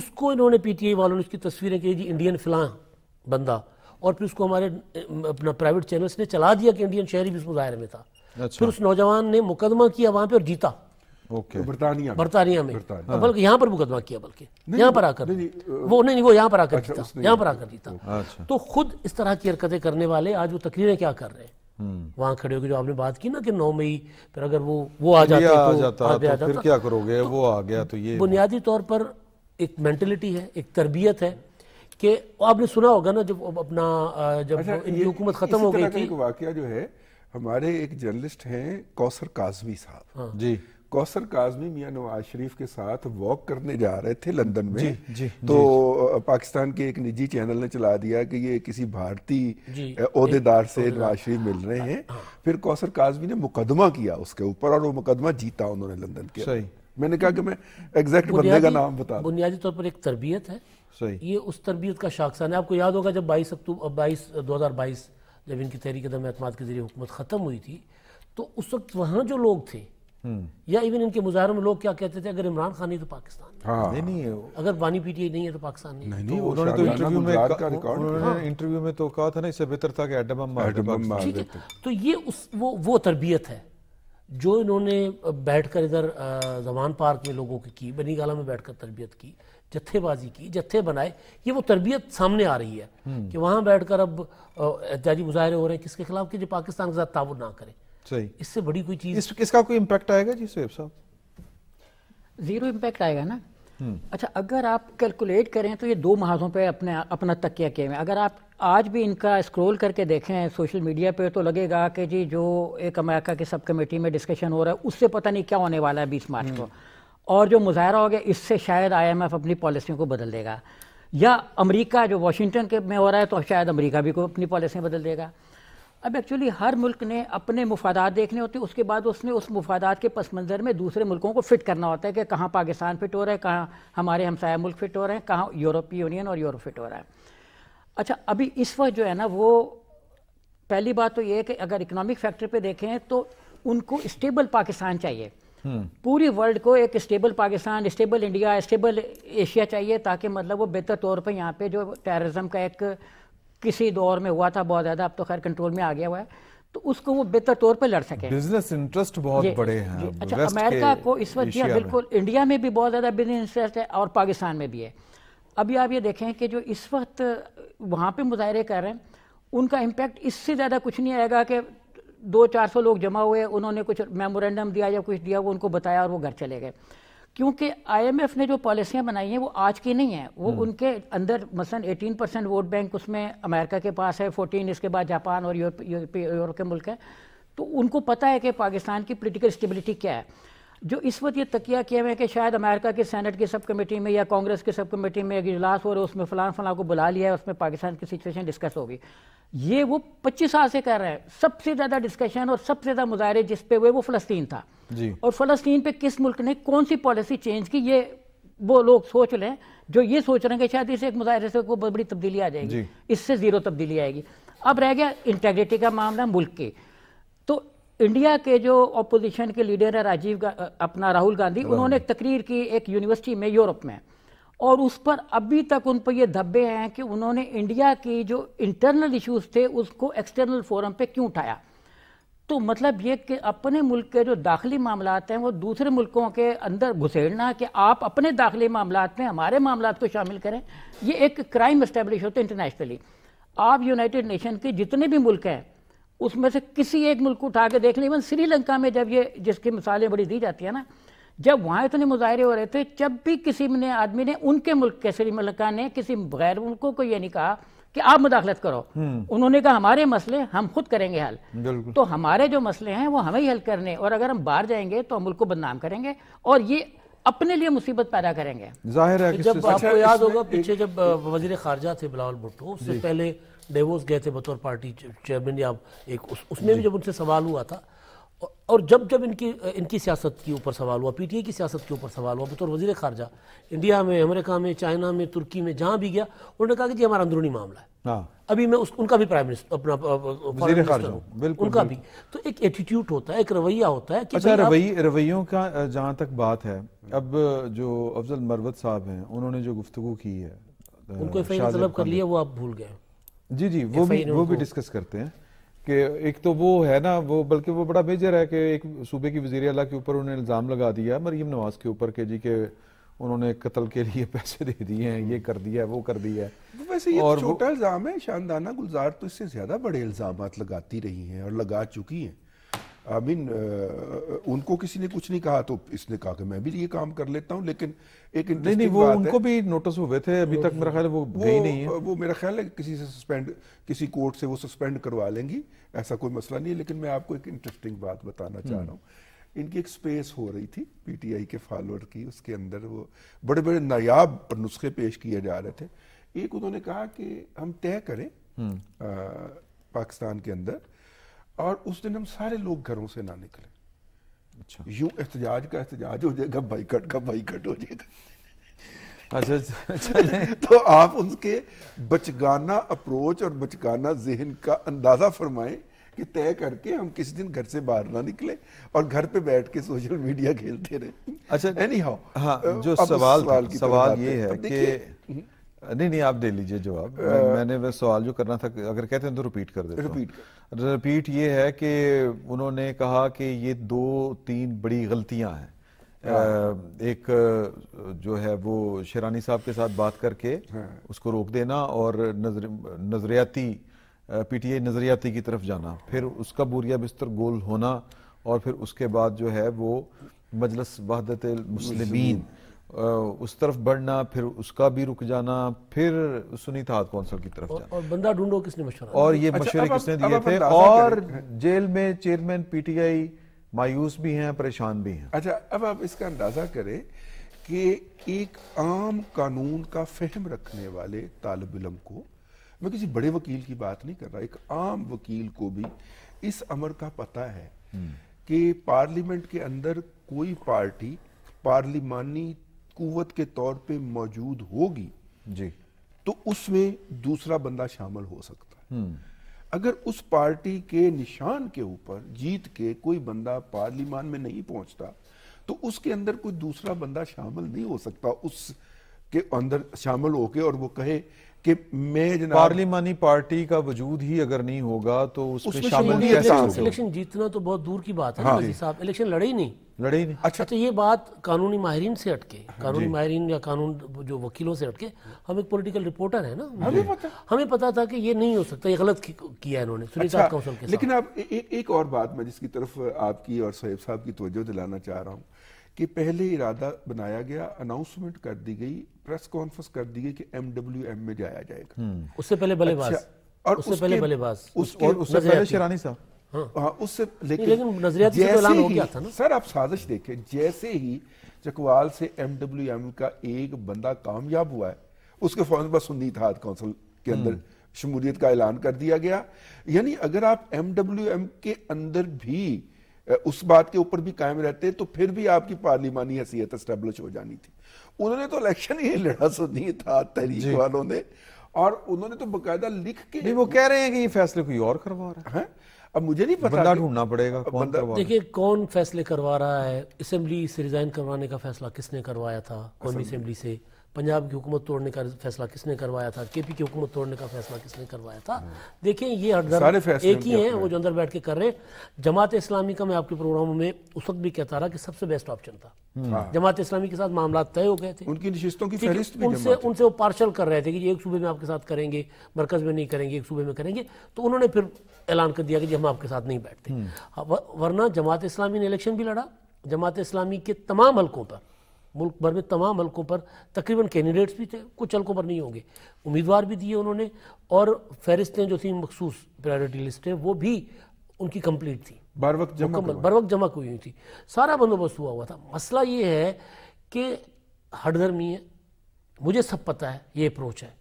[SPEAKER 3] उसको इन्होंने पीटीआई वालों ने उसकी तस्वीरें की जी इंडियन फिलां बंदा और फिर उसको हमारे अपना प्राइवेट चैनल्स ने चला दिया कि इंडियन शहरी भी उस मुजाहरे में था अच्छा। फिर उस नौजवान ने मुकदमा किया वहां पर और जीता
[SPEAKER 2] तो बर्तानिया
[SPEAKER 3] में हाँ। बल्कि यहाँ पर मुकदमा किया बल्कि यहाँ पर आकर वो नहीं वो यहाँ पर आकर जीता अच्छा, यहाँ पर आकर जीता तो-, अच्छा। तो खुद इस तरह की हरकतें करने वाले आज वो तकरीरें क्या कर रहे हैं हम्म। वहां खड़े होकर जो आपने बात की ना कि नौ मई फिर अगर वो वो आ जाते आ तो जाता तो फिर क्या
[SPEAKER 1] करोगे तो वो आ गया तो ये
[SPEAKER 3] बुनियादी तौर पर एक मेंटेलिटी है एक तरबियत है कि आपने सुना होगा ना जब अपना जब अच्छा, इनकी हुकूमत खत्म हो गई थी
[SPEAKER 2] वाकया जो है हमारे एक जर्नलिस्ट हैं कौसर काजमी साहब हाँ। जी कौसर काजमी मियाँ नवाज शरीफ के साथ वॉक करने जा रहे थे लंदन में जी, जी, तो जी, पाकिस्तान के एक निजी चैनल ने चला दिया कि ये किसी भारतीय से नवाज शरीफ मिल रहे हैं हाँ। फिर कौसर काजमी ने मुकदमा किया उसके ऊपर और वो मुकदमा जीता उन्होंने लंदन के मैंने कहा कि मैं एग्जैक्ट बंदे का नाम बता
[SPEAKER 3] बुनियादी तौर पर एक तरबियत है ये उस तरबियत का शाखसान है आपको याद होगा जब बाईस अक्टूबर बाईस दो हज़ार बाईस जब इनकी तहरीक दम के जरिए हुकूमत ख़त्म हुई थी तो उस वक्त वहाँ जो लोग थे हम्म। या इवन इनके मुजाहरों में लोग क्या कहते थे अगर इमरान खान नहीं तो पाकिस्तान नहीं,
[SPEAKER 1] हाँ। नहीं
[SPEAKER 3] अगर वानी पीटीआई नहीं है तो पाकिस्तान नहीं, नहीं, तो नहीं तो
[SPEAKER 1] उन्होंने तो इंटरव्यू में उन्होंने
[SPEAKER 3] इंटरव्यू में तो कहा था ना
[SPEAKER 1] इससे बेहतर था कि एडम
[SPEAKER 3] तो ये उस वो वो तरबियत है जो इन्होंने बैठकर इधर जमान पार्क में लोगों की की बनीगाला में बैठकर तरबियत की जत्थेबाजी की जत्थे बनाए ये वो तरबियत सामने आ रही है हम्म। कि वहां बैठकर अब एहतजाजी मुजाहरे हो रहे हैं किसके खिलाफ कि जो पाकिस्तान के साथ ताउन ना करें सही इससे बड़ी कोई
[SPEAKER 4] चीज इस, इसका कोई
[SPEAKER 1] इम्पैक्ट आएगा जी सुहेब
[SPEAKER 4] साहब जीरो इम्पैक्ट आएगा ना हम्म। अच्छा अगर आप कैलकुलेट करें तो ये दो महाजों पे अपने अपना तकिया किए हुए अगर आप आज भी इनका स्क्रॉल करके देखें सोशल मीडिया पे तो लगेगा कि जी जो एक अमेरिका की सब कमेटी में डिस्कशन हो रहा है उससे पता नहीं क्या होने वाला है बीस मार्च को हम्म। और जो मुजाहरा हो गया इससे शायद आईएमएफ अपनी पॉलिसियों को बदल देगा या अमेरिका जो वाशिंगटन के में हो रहा है तो शायद अमेरिका भी को अपनी पॉलिसियाँ बदल देगा अब एक्चुअली हर मुल्क ने अपने मुफादात देखने होते हैं उसके बाद उसने उस मुफादात के पस मंज़र में दूसरे मुल्कों को फिट करना होता है कि कहाँ पाकिस्तान फिट हो रहा है कहाँ हमारे हमसाया मुल्क फिट हो रहे हैं कहाँ यूरोपीय यूनियन और यूरोप फिट हो रहा है अच्छा अभी इस वक्त जो है ना वो पहली बात तो ये है कि अगर इकनॉमिक फैक्टर पर देखें तो उनको स्टेबल पाकिस्तान चाहिए हम्म। पूरी वर्ल्ड को एक stable Pakistan stable India stable Asia चाहिए ताकि मतलब वो बेहतर तौर पर यहाँ पे जो टेररिज्म का एक किसी दौर में हुआ था बहुत ज़्यादा अब तो खैर कंट्रोल में आ गया हुआ है तो उसको वो बेहतर तौर पे लड़ सके बिजनेस
[SPEAKER 1] इंटरेस्ट बहुत बड़े हैं अच्छा अमेरिका को इस वक्त जी हाँ, बिल्कुल
[SPEAKER 4] इंडिया में भी बहुत ज़्यादा बिजनेस इंटरेस्ट है और पाकिस्तान में भी है अभी आप ये देखें कि जो इस वक्त वहाँ पर मुजाहरे कर रहे हैं उनका इम्पेक्ट इससे ज़्यादा कुछ नहीं आएगा कि दो चार सौ लोग जमा हुए उन्होंने कुछ मेमोरेंडम दिया या कुछ दिया वो उनको बताया और वो घर चले गए क्योंकि आईएमएफ ने जो पॉलिसियां बनाई हैं वो आज की नहीं है वो हम्म। उनके अंदर मसलन 18 परसेंट वोट बैंक उसमें अमेरिका के पास है 14 इसके बाद जापान और यूरोप यूरोप के मुल्क है तो उनको पता है कि पाकिस्तान की पोलिटिकल स्टेबिलिटी क्या है जो इस वक्त ये तकिया किए हुए हैं कि शायद अमेरिका की सेनेट की सब कमेटी में या कांग्रेस की सब कमेटी में इजलास हो रहा है उसमें फ़लान फ़लाँ को बुला लिया है उसमें पाकिस्तान की सिचुएशन डिस्कस होगी ये वो पच्चीस साल से कर रहे हैं सबसे ज़्यादा डिस्कशन और सबसे ज़्यादा मुजाहरे जिस पे हुए वो फ़लस्तीन था और फ़लस्तीन पे किस मुल्क ने कौन सी पॉलिसी चेंज की ये वो लोग सोच लें जो ये सोच रहे हैं कि शायद इसे एक मुजाहरे से कोई बड़ी तब्दीली आ जाएगी इससे ज़ीरो तब्दीली आएगी अब रह गया इंटेग्रिटी का मामला मुल्क की इंडिया के जो अपोजिशन के लीडर है राजीव अपना राहुल गांधी उन्होंने एक तकरीर की एक यूनिवर्सिटी में यूरोप में और उस पर अभी तक उन पर ये धब्बे हैं कि उन्होंने इंडिया की जो इंटरनल इश्यूज थे उसको एक्सटर्नल फोरम पे क्यों उठाया तो मतलब ये कि अपने मुल्क के जो दाखिली मामला हैं वो दूसरे मुल्कों के अंदर घुसेड़ना कि आप अपने दाखिली मामला में हमारे मामला को शामिल करें ये एक क्राइम इस्टेब्लिश होते इंटरनेशनली आप यूनाइटेड नेशन के जितने भी मुल्क हैं उसमें से किसी एक मुल्क को उठा के देख लें इवन श्रीलंका में जब ये जिसकी मिसालें बड़ी दी जाती है ना जब वहाँ इतने मुजाहरे हो रहे थे जब भी किसी ने आदमी ने उनके मुल्क के श्रीलंका ने किसी गैर मुल्कों को ये नहीं कहा कि आप मुदाखलत करो हम्म। उन्होंने कहा हमारे मसले हम खुद करेंगे हल तो हमारे जो मसले हैं वो हमें ही हल करने और अगर हम बाहर जाएंगे तो हम मुल्क को बदनाम करेंगे और ये अपने लिए मुसीबत पैदा करेंगे
[SPEAKER 3] जाहिर है जब आपको अच्छा, याद होगा पीछे जब वजीर खारजा थे बिलावल भुट्टो उससे पहले डेवोस गए थे बतौर पार्टी चेयरमैन या एक उस, उसमें भी जब उनसे सवाल हुआ था और जब जब इनकी इनकी सियासत के ऊपर सवाल हुआ पीटीए की सियासत के ऊपर सवाल हुआ बतौर वजीर खारजा इंडिया में अमेरिका में चाइना में तुर्की में जहाँ भी गया उन्होंने कहा कि जी हमारा अंदरूनी मामला है हाँ। अभी मैं उस उनका भी प्राइम मिनिस्टर अपना वजीर खारजा बिल्कुल उनका भी तो एक एटीट्यूड होता है एक रवैया होता है अच्छा
[SPEAKER 1] रवैयों का जहाँ तक बात है अब जो अफजल मरवत साहब हैं उन्होंने जो गुफ्तु की है उनको तलब कर लिया
[SPEAKER 3] वो आप भूल गए जी जी वो भी वो भी
[SPEAKER 1] डिस्कस करते हैं कि एक तो वो है ना वो बल्कि वो बड़ा मेजर है कि एक सूबे की वजीर अला के ऊपर उन्होंने इल्ज़ाम लगा दिया मरीम नवाज के ऊपर के जी के उन्होंने कत्ल के लिए [laughs] पैसे दे दिए हैं ये कर दिया है वो कर दिया है वैसे ये तो और छोटा
[SPEAKER 2] इल्ज़ाम है शानदाना गुलजार तो इससे ज़्यादा बड़े इल्ज़ाम लगाती रही हैं और लगा चुकी हैं आई मीन uh, uh, उनको किसी ने कुछ नहीं कहा तो इसने कहा कि मैं भी ये काम कर लेता हूँ लेकिन एक नहीं नहीं वो उनको
[SPEAKER 1] भी नोटिस हुए थे अभी तक मेरा ख्याल वो, वो गई नहीं है वो
[SPEAKER 2] मेरा ख्याल है किसी से सस्पेंड किसी कोर्ट से वो सस्पेंड करवा लेंगी ऐसा कोई मसला नहीं है लेकिन मैं आपको एक इंटरेस्टिंग बात बताना चाह रहा हम्म। हूँ इनकी एक स्पेस हो रही थी पीटीआई के फॉलोअर की उसके अंदर वो बड़े बड़े नायाब नुस्खे पेश किए जा रहे थे एक उन्होंने कहा कि हम तय करें हम्म। पाकिस्तान के अंदर और उस दिन हम सारे लोग घरों से ना निकले अच्छा यूं एहतजाज का एहतजाज हो जाएगा बाइकट का बाइकट हो जाएगा अच्छा, अच्छा, अच्छा, [laughs] अच्छा तो आप उनके बचगाना अप्रोच और बचगाना जहन का अंदाजा फरमाएं कि तय करके हम किसी दिन घर से बाहर ना निकले और घर पे बैठ के सोशल मीडिया खेलते रहे अच्छा एनी हाउ हाँ, जो सवाल सवाल, की सवाल ये है
[SPEAKER 1] कि नहीं नहीं आप दे लीजिए जवाब मैंने वह सवाल जो करना था अगर कहते हैं तो रिपीट कर दे रिपीट कर रिपीट ये है कि उन्होंने कहा कि ये दो तीन बड़ी गलतियां हैं हाँ। एक जो है वो शेरानी साहब के साथ बात करके हाँ। उसको रोक देना और नजर नजरियाती आई नजरियाती की तरफ जाना फिर उसका बुरिया बिस्तर गोल होना और फिर उसके बाद जो है वो मजलस वहादत मुस्लिमीन उस तरफ बढ़ना फिर उसका भी रुक जाना फिर सुनी थात कौंसल की तरफ
[SPEAKER 3] और, जाना और बंदा ढूंढो किसने मशवरा और ये अच्छा, मशवरे किसने दिए
[SPEAKER 1] थे और जेल में चेयरमैन पीटीआई मायूस भी हैं परेशान भी हैं
[SPEAKER 2] अच्छा अब आप इसका अंदाजा करें कि एक आम कानून का फहम रखने वाले तालब इलम को मैं किसी बड़े वकील की बात नहीं कर रहा एक आम वकील को भी इस अमर का पता है हम्म। कि पार्लियामेंट के अंदर कोई पार्टी पार्लिमानी कुत के तौर पर मौजूद होगी जी तो उसमें दूसरा बंदा शामिल हो सकता है हम्म। अगर उस पार्टी के निशान के ऊपर जीत के कोई बंदा पार्लियमान में नहीं पहुंचता तो उसके अंदर कोई दूसरा बंदा शामिल नहीं हो सकता उस के अंदर शामिल होके और वो कहे कि मैं
[SPEAKER 1] पार्लियामानी पार्टी का वजूद ही अगर नहीं होगा तो
[SPEAKER 2] उसमें शामिल इलेक्शन
[SPEAKER 3] जीतना तो बहुत दूर की बात है हाँ। साहब इलेक्शन लड़े ही नहीं लड़े ही नहीं अच्छा तो ये बात कानूनी माहरीन से अटके हाँ, कानूनी माहरीन या कानून जो वकीलों से अटके हम एक पॉलिटिकल रिपोर्टर है ना हमें पता हमें पता था कि ये नहीं हो सकता ये गलत किया इन्होंने अच्छा, कौशल के लेकिन
[SPEAKER 2] आप एक और बात मैं जिसकी तरफ आपकी और सहेब साहब की तवज्जो दिलाना चाह रहा हूँ कि पहले इरादा बनाया गया अनाउंसमेंट कर दी गई प्रेस कॉन्फ्रेंस कर दी गई कि एमडब्ल्यूएम में जाया जाएगा हम्म,
[SPEAKER 3] उससे पहले बल्लेबाज अच्छा, और उससे पहले बल्लेबाज उस, और उससे पहले शरानी साहब हाँ, हाँ उससे लेकिन, लेकिन नजरिया से तो ही, हो गया
[SPEAKER 2] था ना सर आप साजिश देखें जैसे ही चकवाल से एमडब्ल्यूएम का एक बंदा कामयाब हुआ है उसके फौरन बाद सुन्नी इतिहाद काउंसिल के अंदर हम्म। शमूलियत का ऐलान कर दिया गया यानी अगर आप एमडब्ल्यूएम के अंदर भी उस बात के ऊपर भी कायम रहते तो फिर भी आपकी पार्लिमानी हैसियत स्टेब्लिश हो जानी थी उन्होंने तो इलेक्शन ही लड़ा सो नहीं था तहरीक वालों ने और उन्होंने
[SPEAKER 1] तो बकायदा लिख के नहीं वो कह रहे हैं कि ये फैसले कोई और करवा रहा है अब मुझे नहीं पता बंदा ढूंढना पड़ेगा कौन देखिए
[SPEAKER 3] कौन फैसले करवा रहा है असेंबली से रिजाइन करवाने का फैसला किसने करवाया था कौन असेंबली से पंजाब की हुकूमत तोड़ने का फैसला किसने करवाया था केपी की हुकूमत तोड़ने का फैसला किसने करवाया था देखिए ये हर एक ही है वो जो अंदर बैठ के कर रहे हैं जमात इस्लामी का मैं आपके प्रोग्रामों में उस वक्त भी कहता रहा कि सबसे बेस्ट ऑप्शन था हम्म। हाँ। जमात इस्लामी के साथ मामला तय हो गए थे उनकी नशिस्तों की फहरिस्त उनसे उनसे वो पार्शल कर रहे थे कि एक सूबे में आपके साथ करेंगे मरकज में नहीं करेंगे एक सूबे में करेंगे तो उन्होंने फिर ऐलान कर दिया कि हम आपके साथ नहीं बैठते हम्म। हाँ, वरना जमात इस्लामी ने इलेक्शन भी लड़ा जमात इस्लामी के तमाम हल्कों पर मुल्क भर में तमाम हल्कों पर तकरीबन कैंडिडेट्स भी थे कुछ हल्कों पर नहीं होंगे उम्मीदवार भी दिए उन्होंने और फहरिस्तें जो थी मखसूस प्रायोरिटी है वो भी उनकी कंप्लीट थी बार वक्त जमा बर वक्त जमा हुई हुई थी सारा बंदोबस्त हुआ हुआ था मसला ये है कि हटधर्मी है मुझे सब पता है ये अप्रोच है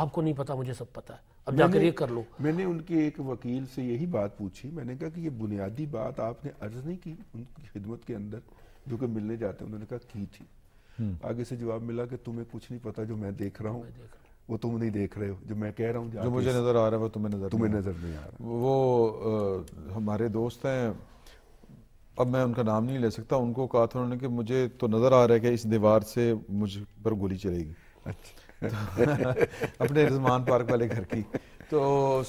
[SPEAKER 3] आपको नहीं पता मुझे सब पता है अब जाकर ये कर लो
[SPEAKER 2] मैंने उनके एक वकील से यही बात पूछी मैंने कहा कि ये बुनियादी बात आपने अर्ज नहीं की उनकी खिदमत के अंदर जो कि मिलने जाते हैं उन्होंने कहा की थी हम्म। आगे से जवाब मिला कि तुम्हें कुछ नहीं पता जो मैं देख रहा हूँ वो तुम नहीं देख रहे हो जो मैं कह रहा हूँ जो मुझे नजर आ रहा है वो तुम्हें नजर तुम्हें नजर नहीं
[SPEAKER 1] आ रहा वो आ, हमारे दोस्त हैं अब मैं उनका नाम नहीं ले सकता उनको कहा था उन्होंने कि मुझे तो नजर आ रहा है कि इस दीवार से मुझ पर गोली चलेगी अच्छा। [laughs] अपने रजमान पार्क वाले घर की तो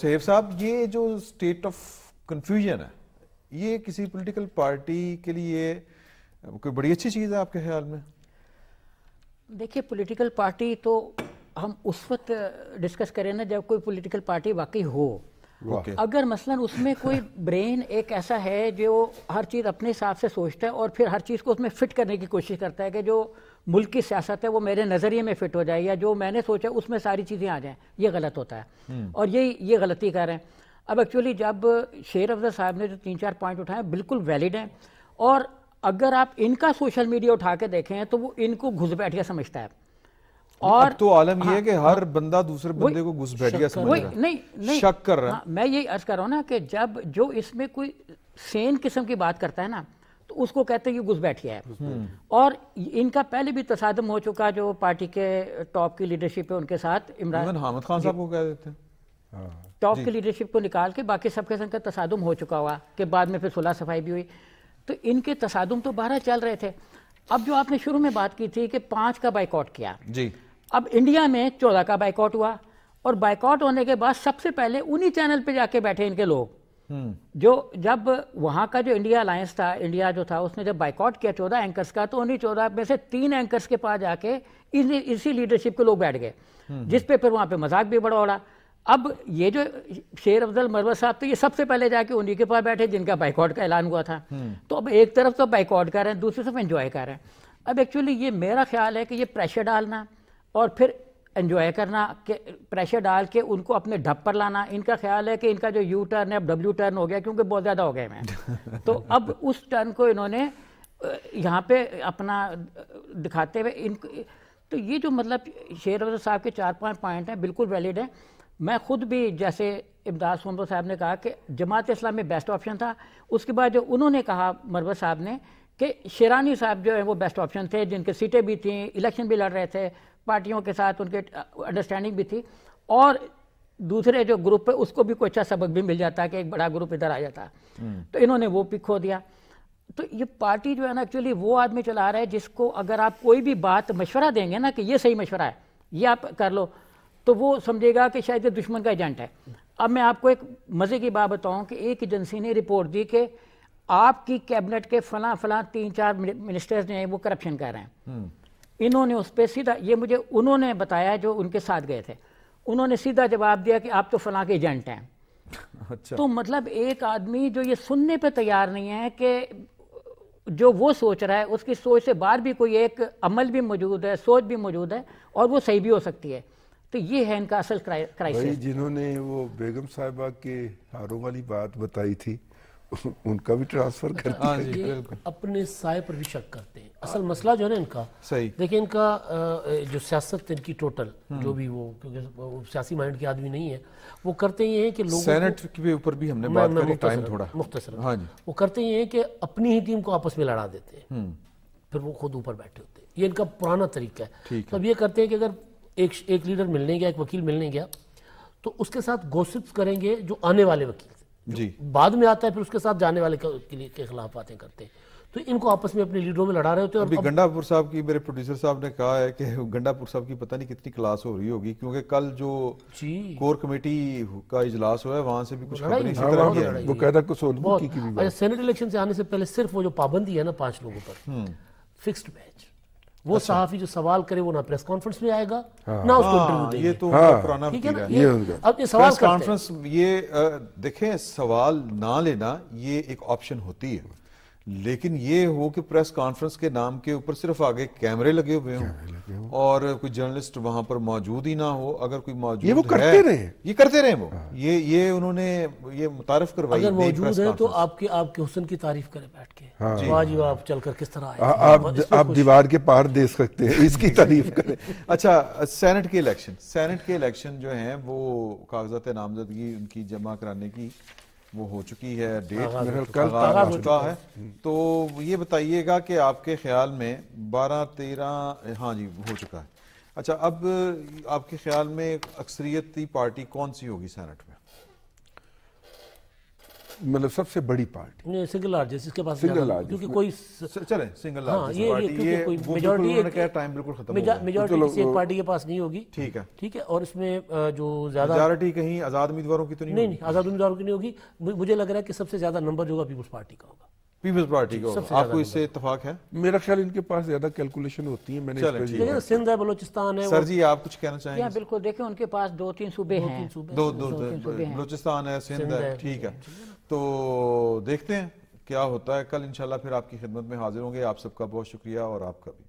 [SPEAKER 1] सहेब साहब ये जो स्टेट ऑफ कंफ्यूजन है ये किसी पॉलिटिकल पार्टी के लिए कोई बड़ी अच्छी चीज़ है आपके ख्याल में
[SPEAKER 4] देखिए पॉलिटिकल पार्टी तो हम उस वक्त डिस्कस करें ना जब कोई पॉलिटिकल पार्टी वाकई हो okay. अगर मसलन उसमें कोई ब्रेन एक ऐसा है जो हर चीज़ अपने हिसाब से सोचता है और फिर हर चीज़ को उसमें फिट करने की कोशिश करता है कि जो मुल्क की सियासत है वो मेरे नज़रिए में फिट हो जाए या जो मैंने सोचा उसमें सारी चीज़ें आ जाए ये गलत होता है हम्म। और ये ये गलती कर रहे हैं अब एक्चुअली जब शेर अफजल साहब ने जो तीन चार पॉइंट उठाए बिल्कुल वैलिड हैं और अगर आप इनका सोशल मीडिया उठा के देखें तो वो इनको घुस बैठ गया समझता है
[SPEAKER 1] और तो आलम हाँ, ये है हाँ। कि हर बंदा दूसरे बंदे को घुस बैठ गया समझ रहा है नहीं
[SPEAKER 4] नहीं शक कर रहा हाँ, मैं यही अर्ज कर रहा हूँ ना कि जब जो इसमें कोई सेन किस्म की बात करता है ना तो उसको कहते हैं कि घुस बैठ गया है हम्म। और इनका पहले भी तसादम हो चुका जो पार्टी के टॉप की लीडरशिप है उनके साथ इमरान हामिद खान साहब को
[SPEAKER 3] कह देते हैं टॉप हाँ, की
[SPEAKER 4] लीडरशिप को निकाल के बाकी सबके संग का तसादम हो चुका हुआ के बाद में फिर सुलह सफाई भी हुई तो इनके तसादम तो बारह चल रहे थे अब जो आपने शुरू में बात की थी कि पांच का बाइकआउट किया जी अब इंडिया में चौदह का बाइकआउट हुआ और बाइकआउट होने के बाद सबसे पहले उन्हीं चैनल पे जाके बैठे इनके लोग हम्म। जो जब वहां का जो इंडिया अलायंस था इंडिया जो था उसने जब बाइकआउट किया चौदह एंकर्स का तो उन्हीं चौदह में से तीन एंकर्स के पास जाके इसी लीडरशिप के लोग बैठ गए हम्म। जिसपे फिर वहाँ पे मजाक भी बड़ा उड़ा अब ये जो शेर अफजल मरवत साहब तो ये सबसे पहले जाके उन्हीं के पास बैठे जिनका बाइकआउट का ऐलान हुआ था हम्म। तो अब एक तरफ तो बाइकआउट कर रहे हैं दूसरी तरफ एंजॉय कर रहे हैं अब एक्चुअली ये मेरा ख्याल है कि ये प्रेशर डालना और फिर एंजॉय करना के प्रेशर डाल के उनको अपने ढप पर लाना इनका ख्याल है कि इनका जो यू टर्न है अब डब्ल्यू टर्न हो गया क्योंकि बहुत ज़्यादा हो गए मैं [laughs] तो अब उस टर्न को इन्होंने यहाँ पे अपना दिखाते हुए इन तो ये जो मतलब शेर साहब के चार पांच पॉइंट हैं बिल्कुल वैलिड हैं मैं खुद भी जैसे इमदाज सोमरो साहब ने कहा कि जमात इस्लामी बेस्ट ऑप्शन था उसके बाद जो उन्होंने कहा मरवत साहब ने कि शेरानी साहब जो है वो बेस्ट ऑप्शन थे जिनके सीटें भी थी इलेक्शन भी लड़ रहे थे पार्टियों के साथ उनके अंडरस्टैंडिंग भी थी और दूसरे जो ग्रुप है उसको भी कोई अच्छा सबक भी मिल जाता कि एक बड़ा ग्रुप इधर आ जाता हम्म। तो इन्होंने वो पिक खो दिया तो ये पार्टी जो है ना एक्चुअली वो आदमी चला रहा है जिसको अगर आप कोई भी बात मशवरा देंगे ना कि ये सही मशवरा है ये आप कर लो तो वो समझेगा कि शायद ये दुश्मन का एजेंट है अब मैं आपको एक मज़े की बात बताऊं कि एक एजेंसी ने रिपोर्ट दी कि आपकी कैबिनेट के फला फला तीन चार मिनिस्टर्स ने वो करप्शन कर रहे हैं
[SPEAKER 3] हम्म।
[SPEAKER 4] इन्होंने उस पर सीधा ये मुझे उन्होंने बताया जो उनके साथ गए थे उन्होंने सीधा जवाब दिया कि आप तो फला के एजेंट हैं [laughs] अच्छा। तो मतलब एक आदमी जो ये सुनने पर तैयार नहीं है कि जो वो सोच रहा है उसकी सोच से बाहर भी कोई एक अमल भी मौजूद है सोच भी मौजूद है और वो सही भी हो सकती है तो ये है इनका असल क्राइसिस
[SPEAKER 2] जिन्होंने वो बेगम साहिबा के हारों वाली बात बताई थी [laughs] उनका भी ट्रांसफर कर हैं हाँ ये
[SPEAKER 3] अपने साय पर भी शक करते हैं असल मसला जो है ना इनका सही देखिए इनका जो सियासत इनकी टोटल हम्म। जो भी वो क्योंकि सियासी माइंड के आदमी नहीं है वो करते ये हैं कि लोग सेनेट के ऊपर भी हमने बात करी टाइम थोड़ा मुख्तसर हाँ जी वो करते ये हैं कि अपनी ही टीम को आपस में लड़ा देते हैं हम्म। फिर वो खुद ऊपर बैठे होते हैं ये इनका पुराना तरीका है अब ये करते हैं कि अगर एक एक लीडर मिलने गया एक वकील मिलने गया तो उसके साथ गोसिप करेंगे जो आने वाले वकील जी बाद में आता है फिर उसके साथ जाने वाले के, के खिलाफ बातें करते हैं तो इनको आपस में अपने लीडरों में लड़ा रहे होते हैं अभी
[SPEAKER 1] गंडापुर साहब की मेरे प्रोड्यूसर साहब ने कहा है कि [laughs] गंडापुर साहब की पता नहीं कितनी क्लास हो रही होगी क्योंकि कल जो कोर कमेटी का इजलास हुआ है वहां से भी कुछ हाँ, वो कहता कुछ
[SPEAKER 2] सेनेट
[SPEAKER 3] इलेक्शन अच्छा, से आने से पहले सिर्फ वो जो पाबंदी है ना पांच लोगों पर फिक्स्ड हम्म। मैच वो अच्छा। सहाफी जो सवाल करे वो ना प्रेस कॉन्फ्रेंस में आएगा हाँ, ना उसको इंटरव्यू हाँ, ये तो हाँ, पुराना ठीक है
[SPEAKER 1] ना ये, ये अब ये सवाल प्रेस कॉन्फ्रेंस ये देखें सवाल ना लेना ये एक ऑप्शन होती है लेकिन ये हो कि प्रेस कॉन्फ्रेंस के नाम के ऊपर सिर्फ आगे कैमरे लगे हुए हों और कोई जर्नलिस्ट वहां पर मौजूद ही ना हो अगर कोई मौजूद ये वो करते रहे ये करते रहे वो हाँ। ये ये उन्होंने ये मुतारफ करवाई अगर मौजूद है तो
[SPEAKER 3] आपके आपके हुसन की तारीफ करें बैठ के हाँ। आप चलकर किस तरह आए हाँ, आप आप दीवार
[SPEAKER 2] के
[SPEAKER 1] पार देख सकते हैं इसकी तारीफ करें [laughs] अच्छा सेनेट के इलेक्शन सेनेट के इलेक्शन जो है वो कागजात नामजदगी उनकी जमा कराने की वो हो चुकी है डेट मेरे कल हो चुका है तो ये बताइएगा कि आपके ख्याल में बारह तेरह हाँ जी हो चुका है अच्छा अब आपके ख्याल में अक्सरियती पार्टी कौन सी होगी सेनेट में मतलब सबसे बड़ी पार्टी
[SPEAKER 3] सिंगल लार्जेस्ट इसके पास सिंगल लार्जेस्ट क्योंकि कोई चले सिंगल लार्जेस्ट ये, कोई ये कोई मेजोरिटी टाइम बिल्कुल खत्म मेजोरिटी किसी एक पार्टी के पास नहीं होगी ठीक है ठीक है और इसमें जो ज्यादा मेजोरिटी कहीं आजाद उम्मीदवारों की तो नहीं नहीं आजाद उम्मीदवारों की नहीं होगी मुझे लग रहा है कि सबसे ज्यादा नंबर जो होगा पीपुल्स पार्टी का होगा
[SPEAKER 1] पीपल्स पार्टी को आपको इससे इतफाक है
[SPEAKER 3] मेरा ख्याल इनके पास ज्यादा कैलकुलेशन होती है
[SPEAKER 2] मैंने
[SPEAKER 4] सिंध है बलोचिस्तान है सर जी आप कुछ कहना चाहेंगे बिल्कुल देखें उनके पास दो तीन सूबे हैं दो दो
[SPEAKER 1] सूबे बलोचिस्तान है सिंध है ठीक है तो देखते हैं क्या होता है कल इंशाल्लाह फिर आपकी खिदमत में हाजिर होंगे आप सबका बहुत शुक्रिया और आपका भी